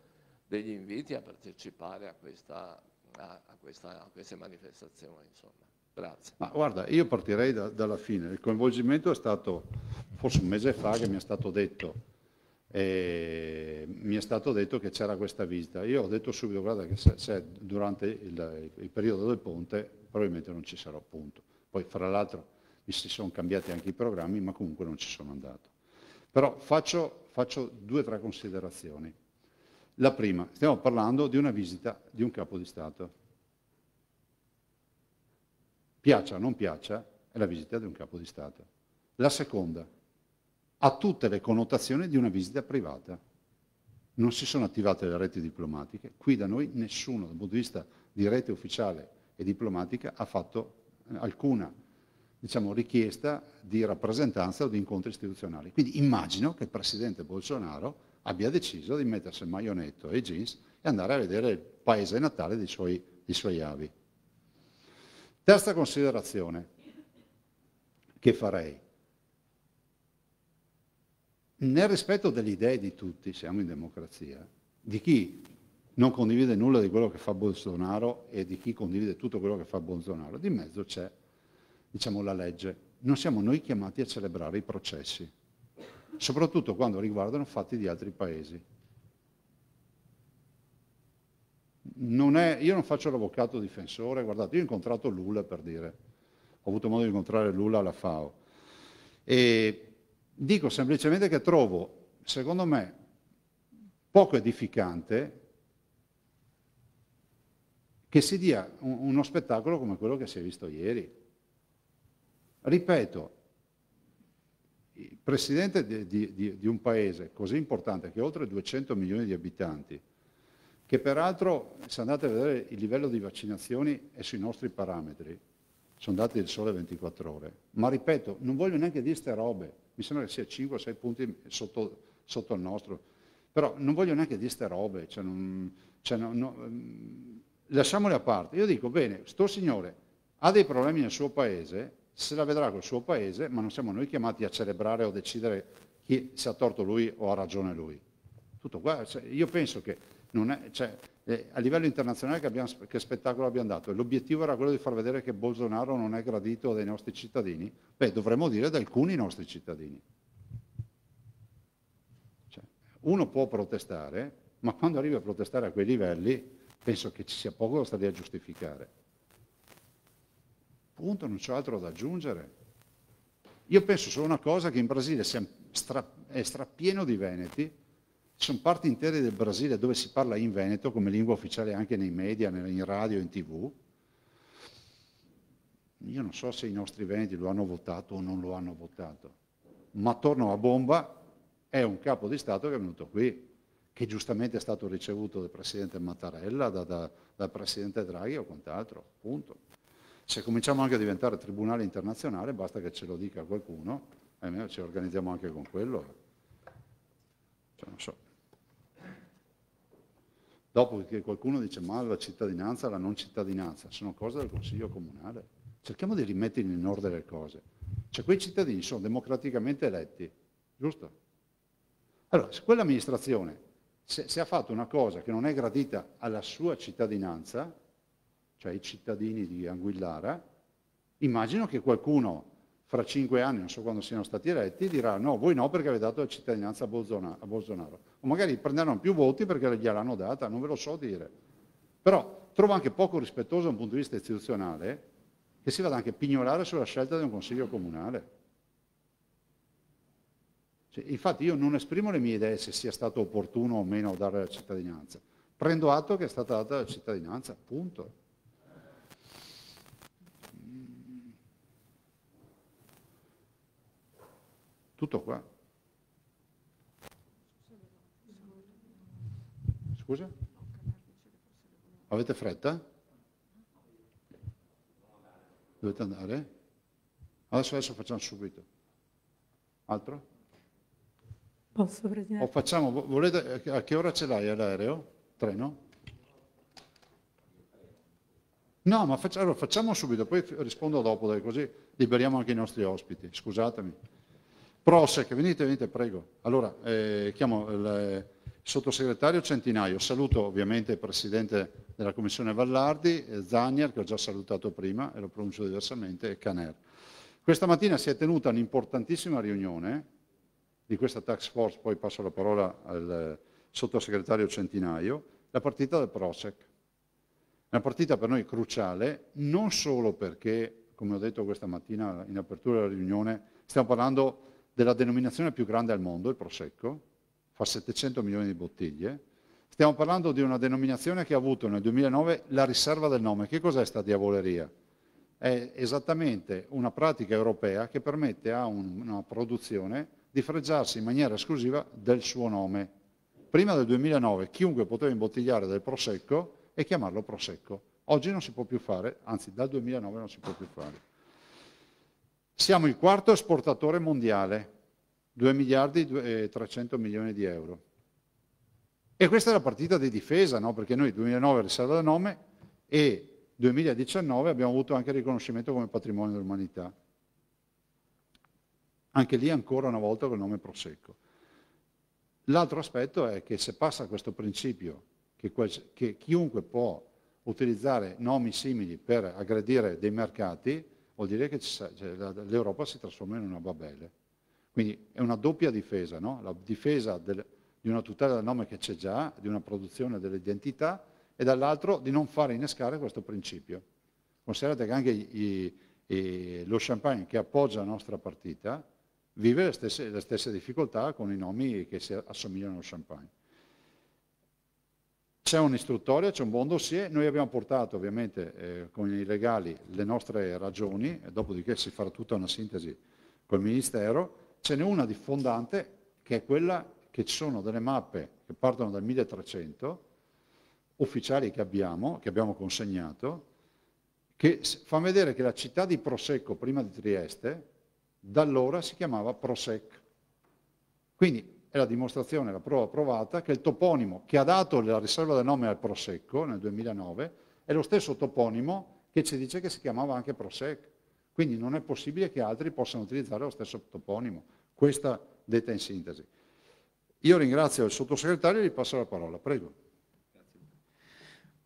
degli inviti a partecipare a, questa, a, a, questa, a queste manifestazioni. Insomma. Grazie. Ma guarda, io partirei da, dalla fine. Il coinvolgimento è stato forse un mese fa che mi è stato detto. E mi è stato detto che c'era questa visita. Io ho detto subito, guarda, che se, se durante il, il, periodo del ponte probabilmente non ci sarò, appunto. Poi, fra l'altro, mi si sono cambiati anche i programmi, ma comunque non ci sono andato. Però faccio, faccio due o tre considerazioni. La prima, stiamo parlando di una visita di un capo di Stato. Piaccia o non piaccia, è la visita di un capo di Stato. La seconda, ha tutte le connotazioni di una visita privata. Non si sono attivate le reti diplomatiche, qui da noi nessuno dal punto di vista di rete ufficiale e diplomatica ha fatto eh, alcuna diciamo, richiesta di rappresentanza o di incontri istituzionali. Quindi immagino che il Presidente Bolsonaro abbia deciso di mettersi il maionetto e i jeans e andare a vedere il paese natale dei suoi, dei suoi avi. Terza considerazione che farei. Nel rispetto delle idee di tutti, siamo in democrazia, di chi non condivide nulla di quello che fa Bolsonaro e di chi condivide tutto quello che fa Bolsonaro, di mezzo c'è diciamo, la legge. Non siamo noi chiamati a celebrare i processi, soprattutto quando riguardano fatti di altri paesi. Non è, io non faccio l'avvocato difensore, guardate, io ho incontrato Lula per dire, ho avuto modo di incontrare Lula alla FAO e dico semplicemente che trovo, secondo me, poco edificante che si dia uno spettacolo come quello che si è visto ieri. Ripeto, presidente di, di, di, un paese così importante che ha oltre 200 milioni di abitanti, che peraltro, se andate a vedere il livello di vaccinazioni è sui nostri parametri, sono dati del sole 24 ore, ma ripeto, non voglio neanche dire queste robe, mi sembra che sia 5 6 punti sotto, sotto il nostro, però non voglio neanche dire queste robe, cioè non, cioè no, no, ehm, lasciamole a parte. Io dico, bene, sto signore ha dei problemi nel suo paese, se la vedrà col suo paese, ma non siamo noi chiamati a celebrare o decidere chi se ha torto lui o ha ragione lui. Tutto qua, cioè, io penso che è, cioè, eh, a livello internazionale che, abbiamo, che, spettacolo abbiamo dato? L'obiettivo era quello di far vedere che Bolsonaro non è gradito dai nostri cittadini? Beh, dovremmo dire da alcuni nostri cittadini. Cioè, uno può protestare, ma quando arrivi a protestare a quei livelli, penso che ci sia poco da stare a giustificare. Punto, non c'è altro da aggiungere. Io penso solo una cosa che in Brasile stra, è strappieno di veneti, ci sono parti intere del Brasile dove si parla in veneto come lingua ufficiale anche nei media, in radio, in tv. Io non so se i nostri veneti lo hanno votato o non lo hanno votato, ma torno a bomba, è un capo di Stato che è venuto qui, che giustamente è stato ricevuto dal Presidente Mattarella, da, da, dal Presidente Draghi o quant'altro, punto se cominciamo anche a diventare tribunale internazionale, basta che ce lo dica qualcuno, e almeno ci organizziamo anche con quello. Cioè, non so. Dopo che qualcuno dice ma la cittadinanza, la non cittadinanza, sono cose del Consiglio Comunale. Cerchiamo di rimettere in ordine le cose. Cioè quei cittadini sono democraticamente eletti, giusto? Allora, se quell'amministrazione, se, se ha fatto una cosa che non è gradita alla sua cittadinanza, cioè i cittadini di Anguillara, immagino che qualcuno fra cinque anni, non so quando siano stati eletti, dirà no, voi no perché avete dato la cittadinanza a, Bolzona, a Bolsonaro. O magari prenderanno più voti perché gliel'hanno data, non ve lo so dire. Però trovo anche poco rispettoso da un punto di vista istituzionale che si vada anche a pignolare sulla scelta di un consiglio comunale. Cioè, infatti io non esprimo le mie idee se sia stato opportuno o meno dare la cittadinanza. Prendo atto che è stata data la cittadinanza, punto. Tutto qua. Scusa? Avete fretta? Dovete andare? Adesso, adesso facciamo subito. Altro? Posso, Presidente? O facciamo, volete, a che ora ce l'hai all'aereo? Treno? No, ma facciamo, allora, facciamo subito, poi rispondo dopo, così liberiamo anche i nostri ospiti. Scusatemi. Prosec, venite, venite, prego. Allora, eh, chiamo il eh, sottosegretario Centinaio, saluto ovviamente il Presidente della Commissione Vallardi, eh, Zagner, che ho già salutato prima e lo pronuncio diversamente, e Caner. Questa mattina si è tenuta un'importantissima riunione di questa tax force, poi passo la parola al eh, sottosegretario Centinaio, la partita del Prosec. Una partita per noi cruciale, non solo perché, come ho detto questa mattina in apertura della riunione, stiamo parlando della denominazione più grande al mondo, il Prosecco, fa 700 milioni di bottiglie. Stiamo parlando di una denominazione che ha avuto nel 2009 la riserva del nome. Che cos'è sta diavoleria? È esattamente una pratica europea che permette a una produzione di freggiarsi in maniera esclusiva del suo nome. Prima del 2009 chiunque poteva imbottigliare del Prosecco e chiamarlo Prosecco. Oggi non si può più fare, anzi dal 2009 non si può più fare. Siamo il quarto esportatore mondiale, 2 miliardi e 300 eh, milioni di euro. E questa è la partita di difesa, no? perché noi 2009 riserva del nome e 2019 abbiamo avuto anche il riconoscimento come patrimonio dell'umanità. Anche lì ancora una volta col nome Prosecco. L'altro aspetto è che se passa questo principio che, che chiunque può utilizzare nomi simili per aggredire dei mercati, vuol dire che cioè, l'Europa si trasforma in una Babele. Quindi è una doppia difesa, no? la difesa del, di una tutela del nome che c'è già, di una produzione dell'identità, e dall'altro di non fare innescare questo principio. Considerate che anche i, i, lo champagne che appoggia la nostra partita vive le stesse, le stesse difficoltà con i nomi che si assomigliano allo champagne. C'è un'istruttoria, c'è un buon dossier, noi abbiamo portato ovviamente eh, con i legali le nostre ragioni, dopodiché si farà tutta una sintesi col Ministero, ce n'è una di fondante che è quella che ci sono delle mappe che partono dal 1300, ufficiali che abbiamo, che abbiamo consegnato, che fa vedere che la città di Prosecco, prima di Trieste, da allora si chiamava Prosec. Quindi è la dimostrazione, la prova provata, che il toponimo che ha dato la riserva del nome al Prosecco nel 2009 è lo stesso toponimo che ci dice che si chiamava anche Prosecco. Quindi non è possibile che altri possano utilizzare lo stesso toponimo. Questa detta in sintesi. Io ringrazio il sottosegretario e gli passo la parola. Prego.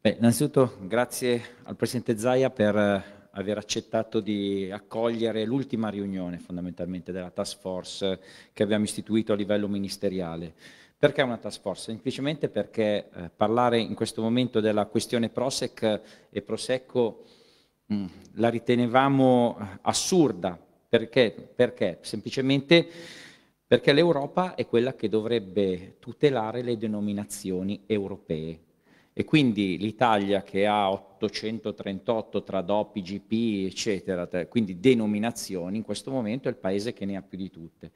Beh, innanzitutto grazie al Presidente Zaia per eh, aver accettato di accogliere l'ultima riunione fondamentalmente della task force che abbiamo istituito a livello ministeriale. Perché una task force? Semplicemente perché eh, parlare in questo momento della questione Prosec e Prosecco mh, mm, la ritenevamo eh, assurda. Perché? Perché? Semplicemente perché l'Europa è quella che dovrebbe tutelare le denominazioni europee e quindi l'Italia che ha 838 tra DOP, GP, eccetera, quindi denominazioni, in questo momento è il paese che ne ha più di tutte.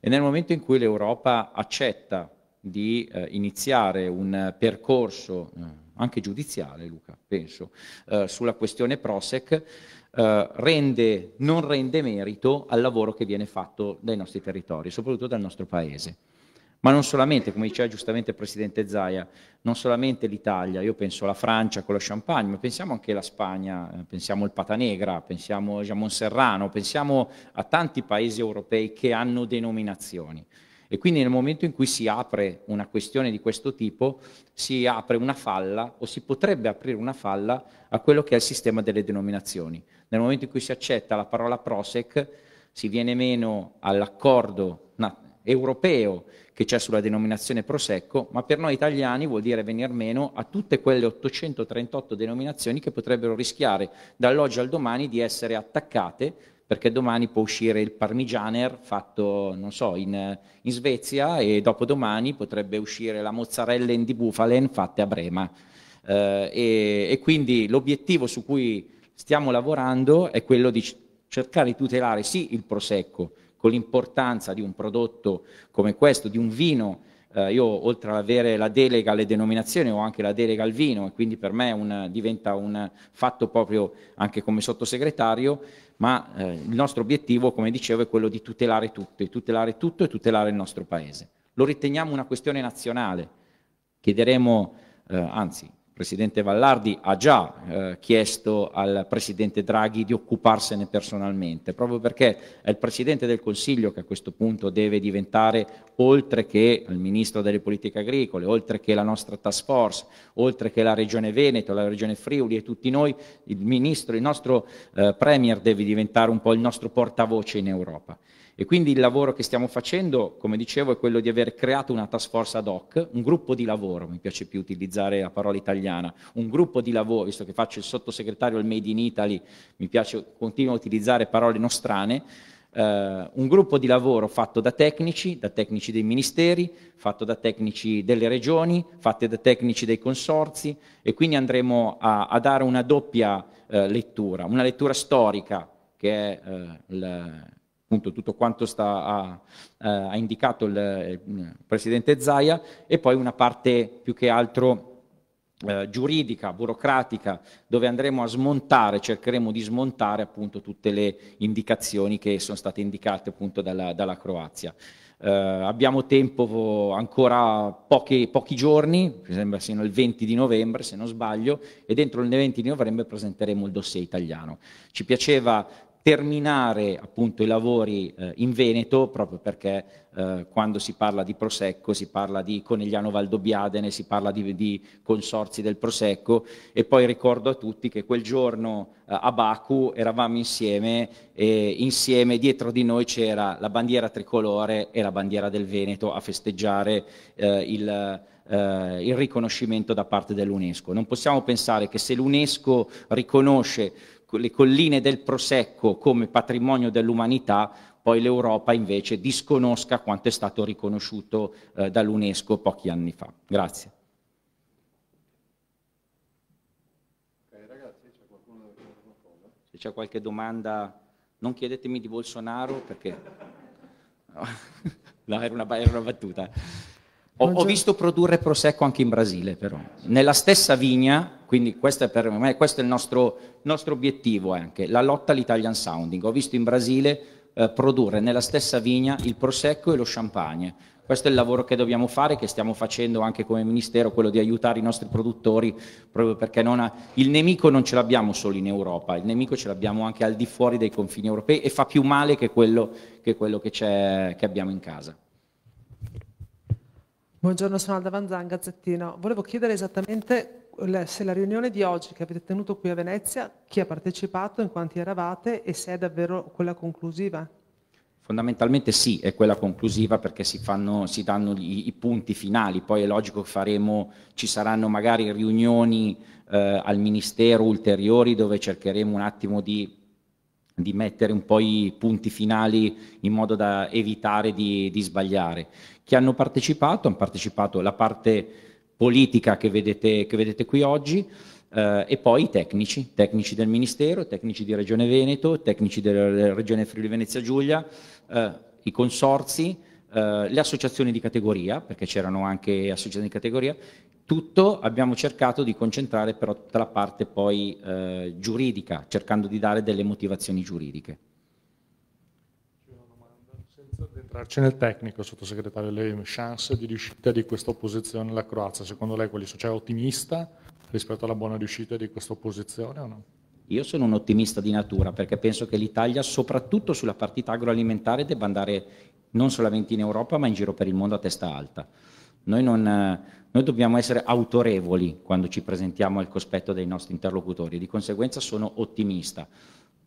E nel momento in cui l'Europa accetta di eh, iniziare un percorso, eh, anche giudiziale Luca, penso, eh, sulla questione Prosec, eh, rende, non rende merito al lavoro che viene fatto dai nostri territori, soprattutto dal nostro Paese. Ma non solamente, come diceva giustamente il Presidente Zaia, non solamente l'Italia, io penso alla Francia con la Champagne, ma pensiamo anche alla Spagna, pensiamo al Patanegra, pensiamo diciamo, a Monserrano, pensiamo a tanti paesi europei che hanno denominazioni. E quindi nel momento in cui si apre una questione di questo tipo, si apre una falla o si potrebbe aprire una falla a quello che è il sistema delle denominazioni. Nel momento in cui si accetta la parola Prosec, si viene meno all'accordo europeo che c'è sulla denominazione Prosecco, ma per noi italiani vuol dire venir meno a tutte quelle 838 denominazioni che potrebbero rischiare dall'oggi al domani di essere attaccate perché domani può uscire il parmigianer fatto, non so, in, in Svezia e dopodomani potrebbe uscire la mozzarella di bufalen fatta a Brema. Eh, e, e quindi l'obiettivo su cui stiamo lavorando è quello di cercare di tutelare sì il prosecco, con l'importanza di un prodotto come questo, di un vino. Eh, io oltre ad avere la delega alle denominazioni ho anche la delega al vino e quindi per me un, diventa un fatto proprio anche come sottosegretario, ma eh, il nostro obiettivo, come dicevo, è quello di tutelare tutto, e tutelare tutto e tutelare il nostro Paese. Lo riteniamo una questione nazionale. Chiederemo, eh, anzi presidente Vallardi ha già eh, chiesto al presidente Draghi di occuparsene personalmente, proprio perché è il presidente del Consiglio che a questo punto deve diventare, oltre che il ministro delle politiche agricole, oltre che la nostra task force, oltre che la regione Veneto, la regione Friuli e tutti noi, il ministro, il nostro eh, premier deve diventare un po' il nostro portavoce in Europa. E quindi il lavoro che stiamo facendo, come dicevo, è quello di aver creato una task force ad hoc, un gruppo di lavoro, mi piace più utilizzare la parola italiana, un gruppo di lavoro, visto che faccio il sottosegretario al Made in Italy, mi piace, continuo a utilizzare parole nostrane, eh, un gruppo di lavoro fatto da tecnici, da tecnici dei ministeri, fatto da tecnici delle regioni, fatto da tecnici dei consorzi e quindi andremo a, a dare una doppia eh, lettura, una lettura storica che è eh, la, appunto tutto quanto sta, ha, eh, ha, indicato il, il mm, presidente Zaia, e poi una parte più che altro eh, giuridica, burocratica, dove andremo a smontare, cercheremo di smontare appunto tutte le indicazioni che sono state indicate appunto dalla, dalla Croazia. Eh, abbiamo tempo ancora pochi, pochi giorni, mi sembra siano il 20 di novembre se non sbaglio, e dentro il 20 di novembre presenteremo il dossier italiano. Ci piaceva terminare appunto i lavori eh, in Veneto, proprio perché eh, quando si parla di Prosecco si parla di Conegliano Valdobbiadene, si parla di, di, consorzi del Prosecco e poi ricordo a tutti che quel giorno eh, a Baku eravamo insieme e insieme dietro di noi c'era la bandiera tricolore e la bandiera del Veneto a festeggiare eh, il eh, il riconoscimento da parte dell'UNESCO. Non possiamo pensare che se l'UNESCO riconosce le colline del Prosecco come patrimonio dell'umanità, poi l'Europa invece disconosca quanto è stato riconosciuto eh, dall'UNESCO pochi anni fa. Grazie. Se c'è qualche domanda, non chiedetemi di Bolsonaro perché... No, era, una, era una battuta. Ho, ho, visto produrre prosecco anche in Brasile, però, nella stessa vigna, quindi questo è, per me, questo è il nostro, nostro obiettivo anche, la lotta all'Italian Sounding. Ho visto in Brasile eh, produrre nella stessa vigna il prosecco e lo champagne. Questo è il lavoro che dobbiamo fare, che stiamo facendo anche come Ministero, quello di aiutare i nostri produttori, proprio perché ha, il nemico non ce l'abbiamo solo in Europa, il nemico ce l'abbiamo anche al di fuori dei confini europei e fa più male che quello che, quello che, che abbiamo in casa. Buongiorno, sono Alda Vanzan, Gazzettino. Volevo chiedere esattamente se la riunione di oggi che avete tenuto qui a Venezia, chi ha partecipato, in quanti eravate e se è davvero quella conclusiva. Fondamentalmente sì, è quella conclusiva perché si, fanno, si danno i, i, punti finali, poi è logico che faremo, ci saranno magari riunioni eh, al Ministero ulteriori dove cercheremo un attimo di, di, mettere un po' i punti finali in modo da evitare di, di sbagliare che hanno partecipato, hanno partecipato la parte politica che vedete, che vedete qui oggi eh, e poi i tecnici, tecnici del Ministero, tecnici di Regione Veneto, tecnici della Regione Friuli Venezia Giulia, eh, i consorzi, Uh, le associazioni di categoria, perché c'erano anche associazioni di categoria, tutto abbiamo cercato di concentrare però tutta la parte poi uh, giuridica, cercando di dare delle motivazioni giuridiche. Entrarci nel tecnico, sottosegretario, le chance di riuscita di questa opposizione alla Croazia, secondo lei quali sono? Cioè ottimista rispetto alla buona riuscita di questa opposizione o no? Io sono un ottimista di natura perché penso che l'Italia, soprattutto sulla partita agroalimentare, debba andare non solamente in Europa ma in giro per il mondo a testa alta. Noi, non, noi, dobbiamo essere autorevoli quando ci presentiamo al cospetto dei nostri interlocutori, di conseguenza sono ottimista.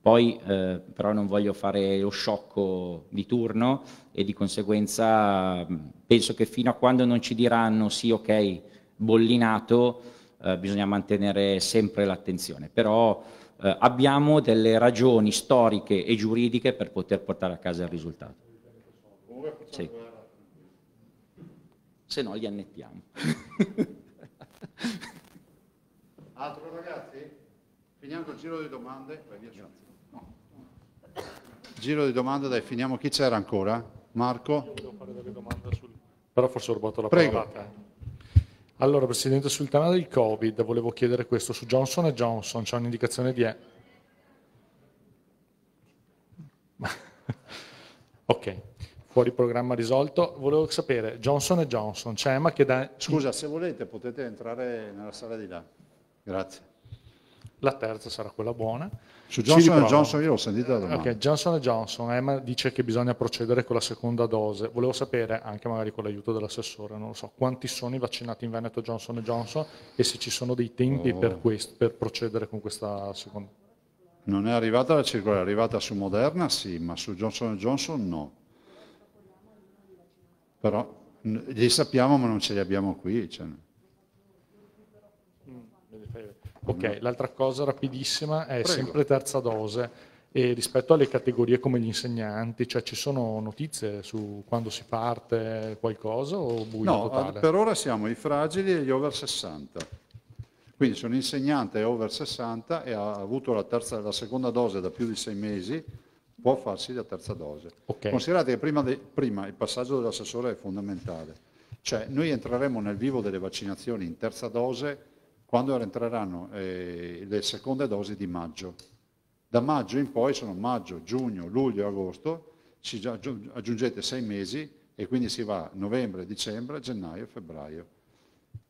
Poi eh, però non voglio fare lo sciocco di turno e di conseguenza mm, penso che fino a quando non ci diranno sì ok bollinato eh, bisogna mantenere sempre l'attenzione, però eh, abbiamo delle ragioni storiche e giuridiche per poter portare a casa il risultato. Sì. Se no li annettiamo. Altro ragazzi? Finiamo il giro di domande. Vai via, Giro di domanda, dai, finiamo. Chi c'era ancora? Marco? Io fare delle domande sul... Però forse ho rubato la Prego. parola eh. Allora, Presidente, sul tema del Covid volevo chiedere questo. Su Johnson Johnson c'è un'indicazione di... ok, fuori programma risolto. Volevo sapere, Johnson Johnson, c'è Emma che dà... Scusa, se volete potete entrare nella sala di là. Grazie la terza sarà quella buona. Su Johnson Johnson io ho sentito la domanda. Ok, Johnson Johnson, Emma dice che bisogna procedere con la seconda dose. Volevo sapere, anche magari con l'aiuto dell'assessore, non lo so, quanti sono i vaccinati in Veneto Johnson Johnson e se ci sono dei tempi oh. per, questo, per procedere con questa seconda. Non è arrivata la circolare, è arrivata su Moderna sì, ma su Johnson Johnson no. Però li sappiamo ma non ce li abbiamo qui. Cioè. Mm, Ok, mm. l'altra cosa rapidissima è Prego. sempre terza dose. E rispetto alle categorie come gli insegnanti, cioè ci sono notizie su quando si parte qualcosa o buio no, totale? per ora siamo i fragili e gli over 60. Quindi se un insegnante è over 60 e ha avuto la, terza, la seconda dose da più di sei mesi, può farsi la terza dose. Okay. Considerate che prima, de, prima il passaggio dell'assessore è fondamentale. Cioè noi entreremo nel vivo delle vaccinazioni in terza dose quando entreranno eh, le seconde dosi di maggio. Da maggio in poi sono maggio, giugno, luglio, agosto, ci aggiungete sei mesi e quindi si va novembre, dicembre, gennaio, febbraio.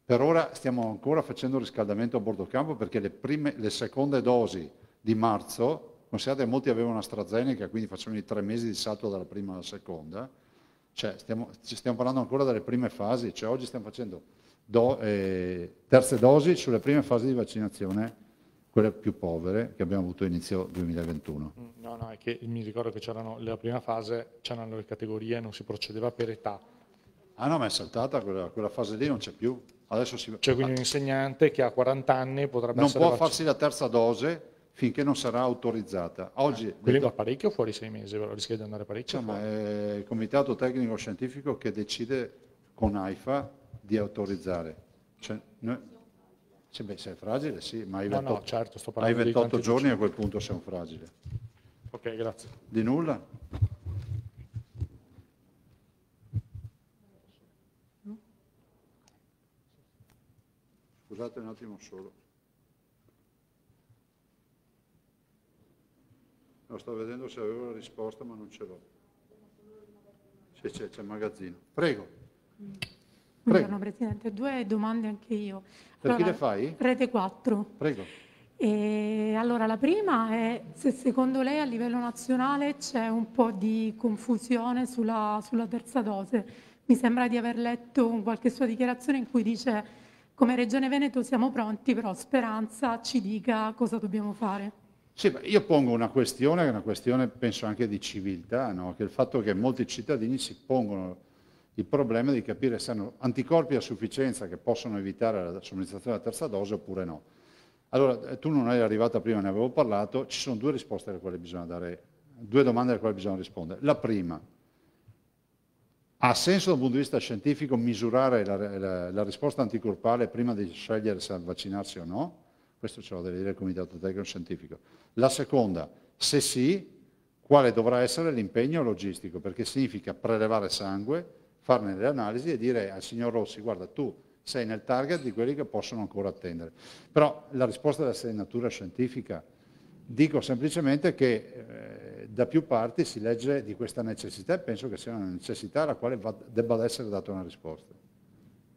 Per ora stiamo ancora facendo riscaldamento a bordo campo perché le, prime, le seconde dosi di marzo, considerate che molti avevano AstraZeneca, quindi facevano i tre mesi di salto dalla prima alla seconda, cioè stiamo, stiamo parlando ancora delle prime fasi, cioè oggi stiamo facendo do, eh, terze dosi sulle prime fasi di vaccinazione quelle più povere che abbiamo avuto inizio 2021. Mm, no, no, è che mi ricordo che c'erano nella prima fase, c'erano le categorie, non si procedeva per età. Ah no, ma è saltata quella, quella fase lì, non c'è più. Adesso si... Cioè quindi un insegnante che ha 40 anni potrebbe... Non può farsi la terza dose finché non sarà autorizzata. Eh, Oggi... Eh, quello do... va parecchio fuori sei mesi, però rischia di andare parecchio. Cioè, ma è il comitato tecnico scientifico che decide con AIFA di autorizzare. Cioè, noi, se, beh, sei fragile, sì, ma hai 28, no, no, certo, hai 28 giorni e a quel punto sei un fragile. Ok, grazie. Di nulla? Scusate un attimo solo. No, sto vedendo se avevo la risposta, ma non ce l'ho. Sì, c'è, c'è il magazzino. Prego. Mm. Buongiorno Presidente, due domande anche io. Allora, chi le fai? Rete 4. Prego. E allora la prima è se secondo lei a livello nazionale c'è un po' di confusione sulla, sulla terza dose. Mi sembra di aver letto qualche sua dichiarazione in cui dice come Regione Veneto siamo pronti, però Speranza ci dica cosa dobbiamo fare. Sì, io pongo una questione, che è una questione penso anche di civiltà, no? che il fatto che molti cittadini si pongono il problema di capire se hanno anticorpi a sufficienza che possono evitare la somministrazione della terza dose oppure no. Allora, eh, tu non eri arrivata prima, ne avevo parlato, ci sono due risposte alle quali bisogna dare, due domande alle quali bisogna rispondere. La prima, ha senso dal punto di vista scientifico misurare la, la, la risposta anticorpale prima di scegliere se vaccinarsi o no? Questo ce lo deve dire il Comitato Tecnico Scientifico. La seconda, se sì, quale dovrà essere l'impegno logistico? Perché significa prelevare sangue, farne le analisi e dire al signor Rossi, guarda tu sei nel target di quelli che possono ancora attendere. Però la risposta deve essere di natura scientifica. Dico semplicemente che eh, da più parti si legge di questa necessità e penso che sia una necessità alla quale va, debba essere data una risposta.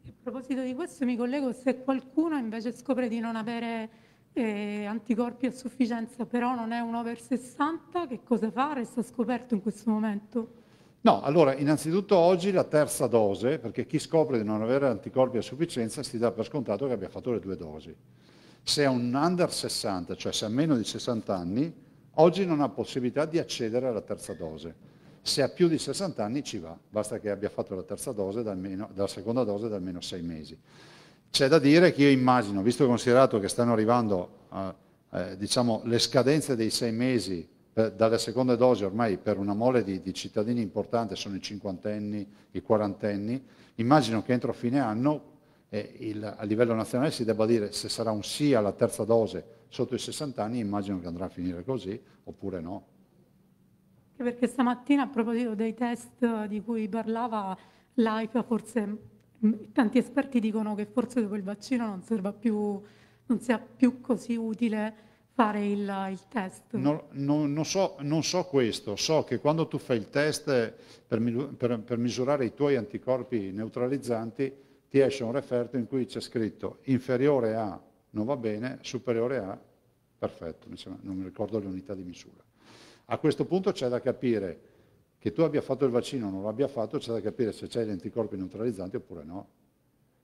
A proposito di questo mi collego, se qualcuno invece scopre di non avere eh, anticorpi a sufficienza, però non è un over 60, che cosa fa? Resta scoperto in questo momento? No, allora innanzitutto oggi la terza dose, perché chi scopre di non avere anticorpi a sufficienza si dà per scontato che abbia fatto le due dosi. Se è un under 60, cioè se ha meno di 60 anni, oggi non ha possibilità di accedere alla terza dose. Se ha più di 60 anni ci va, basta che abbia fatto la terza dose, meno, la seconda dose da almeno 6 mesi. C'è da dire che io immagino, visto e considerato che stanno arrivando eh, eh, diciamo, le scadenze dei 6 mesi eh, dalle seconde dosi ormai per una mole di, di cittadini importante sono i cinquantenni, i quarantenni, immagino che entro fine anno eh, il, a livello nazionale si debba dire se sarà un sì alla terza dose sotto i 60 anni, immagino che andrà a finire così oppure no. Perché stamattina a proposito dei test di cui parlava l'AIFA, forse mm, tanti esperti dicono che forse dopo il vaccino non, più, non sia più così utile fare il, il test? Non, non, non, so, non, so, questo, so che quando tu fai il test eh, per, per, per misurare i tuoi anticorpi neutralizzanti ti esce un referto in cui c'è scritto inferiore a non va bene, superiore a perfetto, non mi ricordo le unità di misura. A questo punto c'è da capire che tu abbia fatto il vaccino o non l'abbia fatto, c'è da capire se c'è gli anticorpi neutralizzanti oppure no.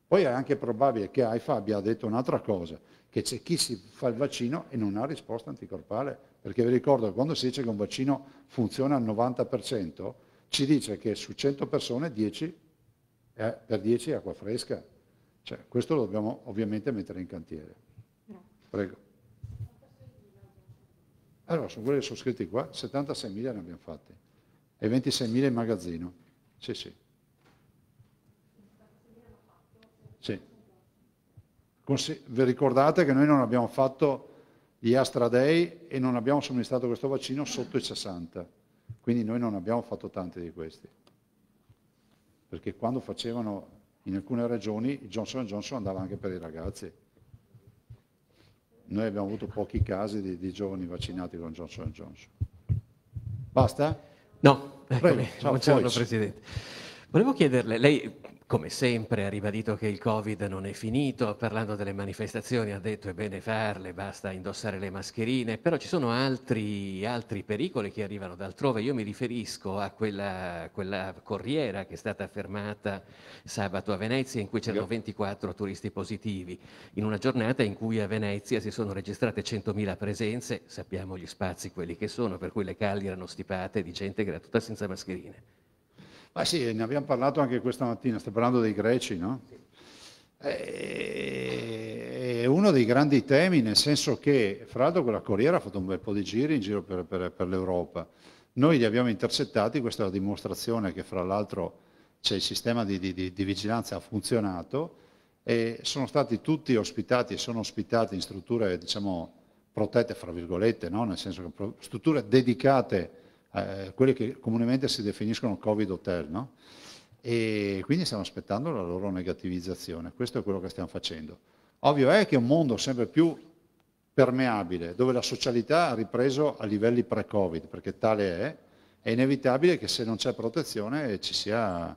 Poi è anche probabile che AIFA abbia detto un'altra cosa, che c'è chi si fa il vaccino e non ha risposta anticorpale, perché vi ricordo che quando si dice che un vaccino funziona al 90%, ci dice che su 100 persone 10 è, eh, per 10 è acqua fresca. Cioè, questo lo dobbiamo ovviamente mettere in cantiere. Prego. Allora, sono quelli che sono scritti qua, 76.000 ne abbiamo fatti e 26.000 in magazzino. Sì, sì. vi ricordate che noi non abbiamo fatto gli Astra Day e non abbiamo somministrato questo vaccino sotto i 60, quindi noi non abbiamo fatto tanti di questi, perché quando facevano in alcune regioni Johnson Johnson andava anche per i ragazzi. Noi abbiamo avuto pochi casi di, di giovani vaccinati con Johnson Johnson. Basta? No, eccomi. Prego, ciao, buongiorno Presidente. Volevo chiederle, lei come sempre ha ribadito che il Covid non è finito, parlando delle manifestazioni ha detto è bene farle, basta indossare le mascherine, però ci sono altri, altri pericoli che arrivano da altrove. Io mi riferisco a quella, quella, corriera che è stata fermata sabato a Venezia in cui c'erano 24 turisti positivi, in una giornata in cui a Venezia si sono registrate 100.000 presenze, sappiamo gli spazi quelli che sono, per cui le calli erano stipate di gente che era tutta senza mascherine. Ma sì, ne abbiamo parlato anche questa mattina, stai parlando dei greci, no? Sì. Eh, è uno dei grandi temi, nel senso che fra l'altro, quella Corriera ha fatto un bel po' di giri in giro per, per, per l'Europa. Noi li abbiamo intercettati, questa è la dimostrazione che fra l'altro c'è il sistema di, di, di vigilanza ha funzionato e sono stati tutti ospitati e sono ospitati in strutture diciamo protette, fra virgolette, no? nel senso che strutture dedicate eh, quelli che comunemente si definiscono Covid hotel, no? E quindi stiamo aspettando la loro negativizzazione, questo è quello che stiamo facendo. Ovvio è che è un mondo sempre più permeabile, dove la socialità ha ripreso a livelli pre-Covid, perché tale è, è inevitabile che se non c'è protezione ci sia,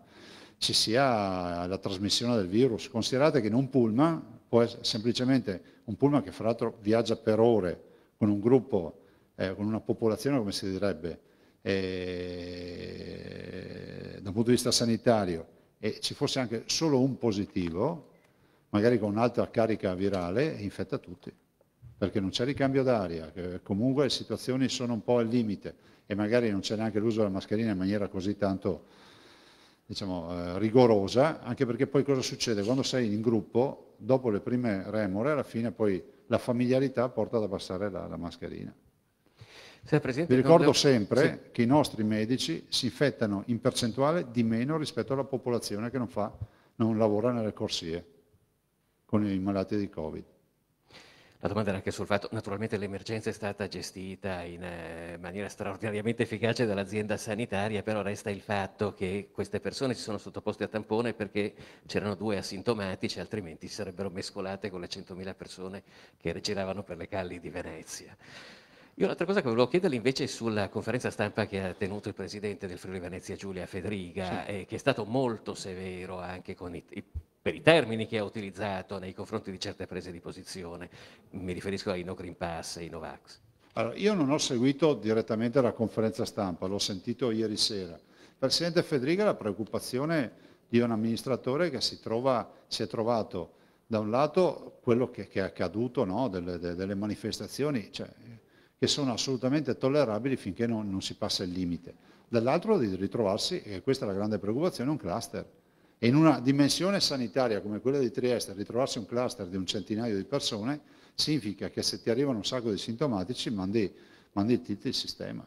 ci sia la trasmissione del virus. Considerate che in un pullman, può essere semplicemente un pullman che fra l'altro viaggia per ore con un gruppo, eh, con una popolazione come si direbbe, eh, da un punto di vista sanitario e ci fosse anche solo un positivo, magari con un'altra carica virale, infetta tutti, perché non c'è ricambio d'aria, comunque le situazioni sono un po' al limite e magari non c'è neanche l'uso della mascherina in maniera così tanto diciamo, eh, rigorosa, anche perché poi cosa succede? Quando sei in gruppo, dopo le prime remore, alla fine poi la familiarità porta ad abbassare la, la mascherina. Vi ricordo sempre sì. che i nostri medici si infettano in percentuale di meno rispetto alla popolazione che non, fa, non lavora nelle corsie con i malati di Covid. La domanda era anche sul fatto, naturalmente l'emergenza è stata gestita in eh, maniera straordinariamente efficace dall'azienda sanitaria, però resta il fatto che queste persone si sono sottoposte a tampone perché c'erano due asintomatici, altrimenti si sarebbero mescolate con le 100.000 persone che giravano per le calli di Venezia. Io un'altra cosa che volevo chiederle invece sulla conferenza stampa che ha tenuto il presidente del Friuli Venezia Giulia Federica, sì. eh, che è stato molto severo anche i, per i termini che ha utilizzato nei confronti di certe prese di posizione. Mi riferisco ai no Green Pass e ai Novax. Allora, io non ho seguito direttamente la conferenza stampa, l'ho sentito ieri sera. Presidente Federica, la preoccupazione di un amministratore che si, trova, si è trovato da un lato quello che, che è accaduto, no? delle, delle manifestazioni, cioè, che sono assolutamente tollerabili finché non, non si passa il limite. Dall'altro di ritrovarsi, e questa è la grande preoccupazione, un cluster. E in una dimensione sanitaria come quella di Trieste, ritrovarsi un cluster di un centinaio di persone significa che se ti arrivano un sacco di sintomatici mandi, mandi il il sistema.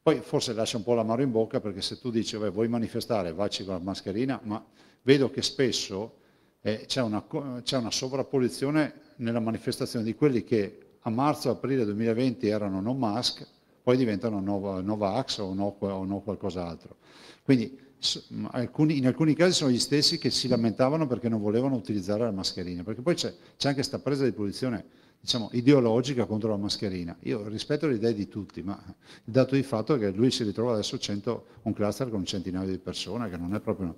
Poi forse lascia un po' l'amaro in bocca perché se tu dici vabbè, vuoi manifestare, vacci con la mascherina, ma vedo che spesso eh, c'è una, c'è una sovrapposizione nella manifestazione di quelli che a marzo-aprile 2020 erano no mask, poi diventano no, Novax o no, o no qualcos'altro. Quindi alcuni, in alcuni casi sono gli stessi che si lamentavano perché non volevano utilizzare la mascherina, perché poi c'è, c'è anche questa presa di posizione diciamo, ideologica contro la mascherina. Io rispetto le idee di tutti, ma il dato di fatto è che lui si ritrova adesso 100, un cluster con centinaio di persone, che non è proprio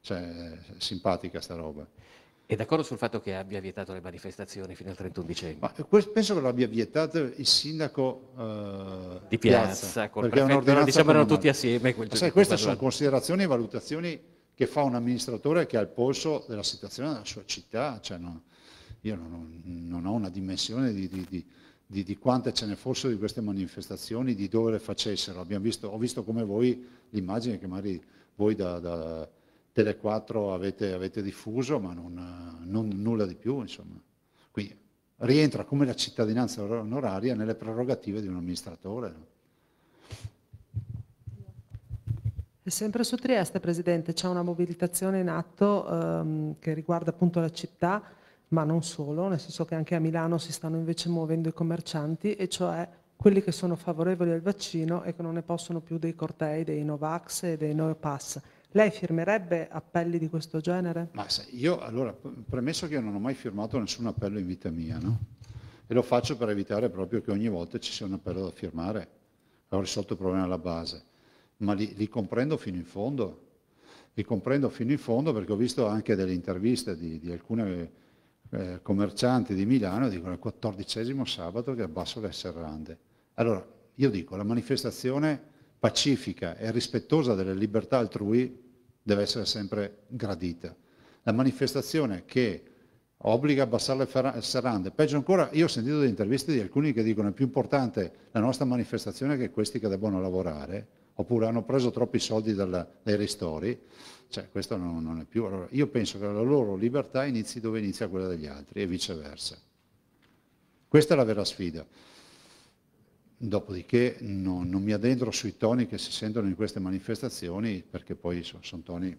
cioè, simpatica sta roba. È d'accordo sul fatto che abbia vietato le manifestazioni fino al 31 dicembre? Ma penso che l'abbia vietato il sindaco eh, di piazza, piazza perché è un'ordinanza diciamo erano tutti assieme. sai, queste sono la... considerazioni e valutazioni che fa un amministratore che ha il polso della situazione della sua città. Cioè non, io non, non, ho una dimensione di, di, di, di, quante ce ne fossero di queste manifestazioni, di dove le facessero. Visto, ho visto come voi l'immagine che magari voi da, da Tele4 avete, avete, diffuso, ma non, non, nulla di più, insomma. Quindi rientra come la cittadinanza onoraria nelle prerogative di un amministratore. Sempre su Trieste, Presidente, c'è una mobilitazione in atto ehm, che riguarda appunto la città, ma non solo, nel senso che anche a Milano si stanno invece muovendo i commercianti, e cioè quelli che sono favorevoli al vaccino e che non ne possono più dei cortei, dei Novax e dei Neopass. pass lei firmerebbe appelli di questo genere? Ma io, allora, premesso che io non ho mai firmato nessun appello in vita mia, no? E lo faccio per evitare proprio che ogni volta ci sia un appello da firmare. Ho risolto il problema alla base. Ma li, li comprendo fino in fondo. Li comprendo fino in fondo perché ho visto anche delle interviste di, di alcune eh, commercianti di Milano, dicono il 14 sabato che abbasso le serrande. Allora, io dico, la manifestazione pacifica e rispettosa delle libertà altrui deve essere sempre gradita. La manifestazione che obbliga a abbassare le serrande, peggio ancora, io ho sentito delle interviste di alcuni che dicono che è più importante la nostra manifestazione che questi che debbono lavorare, oppure hanno preso troppi soldi dal, dai ristori, cioè questo non, non è più. Allora, io penso che la loro libertà inizi dove inizia quella degli altri e viceversa. Questa è la vera sfida. Dopodiché no, non mi addentro sui toni che si sentono in queste manifestazioni, perché poi sono, sono toni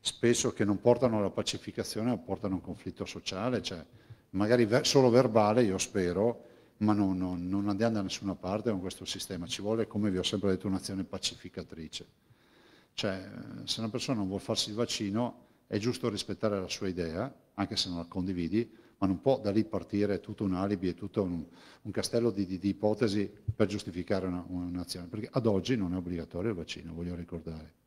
spesso che non portano alla pacificazione, ma portano a un conflitto sociale, cioè magari ver- solo verbale, io spero, ma non, non, non andiamo da nessuna parte con questo sistema. Ci vuole, come vi ho sempre detto, un'azione pacificatrice. Cioè, se una persona non vuol farsi il vaccino, è giusto rispettare la sua idea, anche se non la condividi, ma non può da lì partire tutto un alibi e tutto un, un castello di, di, di, ipotesi per giustificare una, un'azione, perché ad oggi non è obbligatorio il vaccino, voglio ricordare.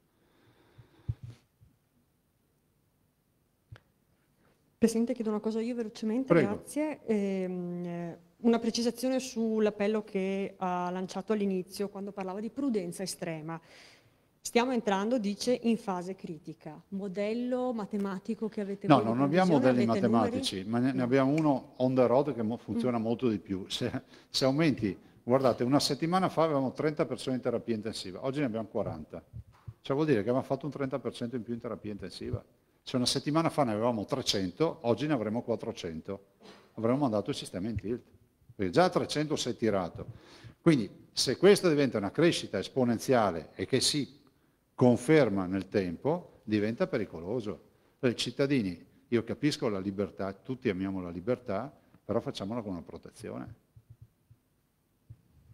Presidente, chiedo una cosa io velocemente, Prego. grazie. Eh, una precisazione sull'appello che ha lanciato all'inizio quando parlava di prudenza estrema. Stiamo entrando, dice, in fase critica. Modello matematico che avete No, non abbiamo modelli matematici, numeri? ma ne, abbiamo uno on the road che mm. funziona mm. molto di più. Se, se, aumenti, guardate, una settimana fa avevamo 30 persone in terapia intensiva, oggi ne abbiamo 40. Cioè vuol dire che abbiamo fatto un 30% in più in terapia intensiva. Se una settimana fa ne avevamo 300, oggi ne avremo 400. Avremmo mandato il sistema in tilt. Perché già a 300 si è tirato. Quindi se questa diventa una crescita esponenziale e che si conferma nel tempo, diventa pericoloso. Per cioè, i cittadini, io capisco la libertà, tutti amiamo la libertà, però facciamola con una protezione.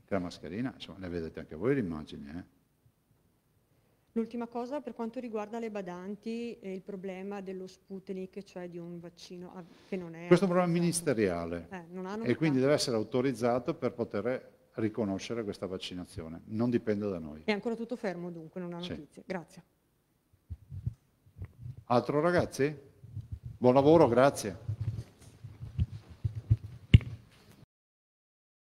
Che la mascherina, insomma, le vedete anche voi le immagini, eh? L'ultima cosa per quanto riguarda le badanti e il problema dello Sputnik, cioè di un vaccino ah, che non è... Questo è un problema ministeriale eh, e quindi deve essere autorizzato per poter riconoscere questa vaccinazione. Non dipende da noi. È ancora tutto fermo dunque, non ha notizie. Sì. Grazie. Altro ragazzi? Buon lavoro, grazie.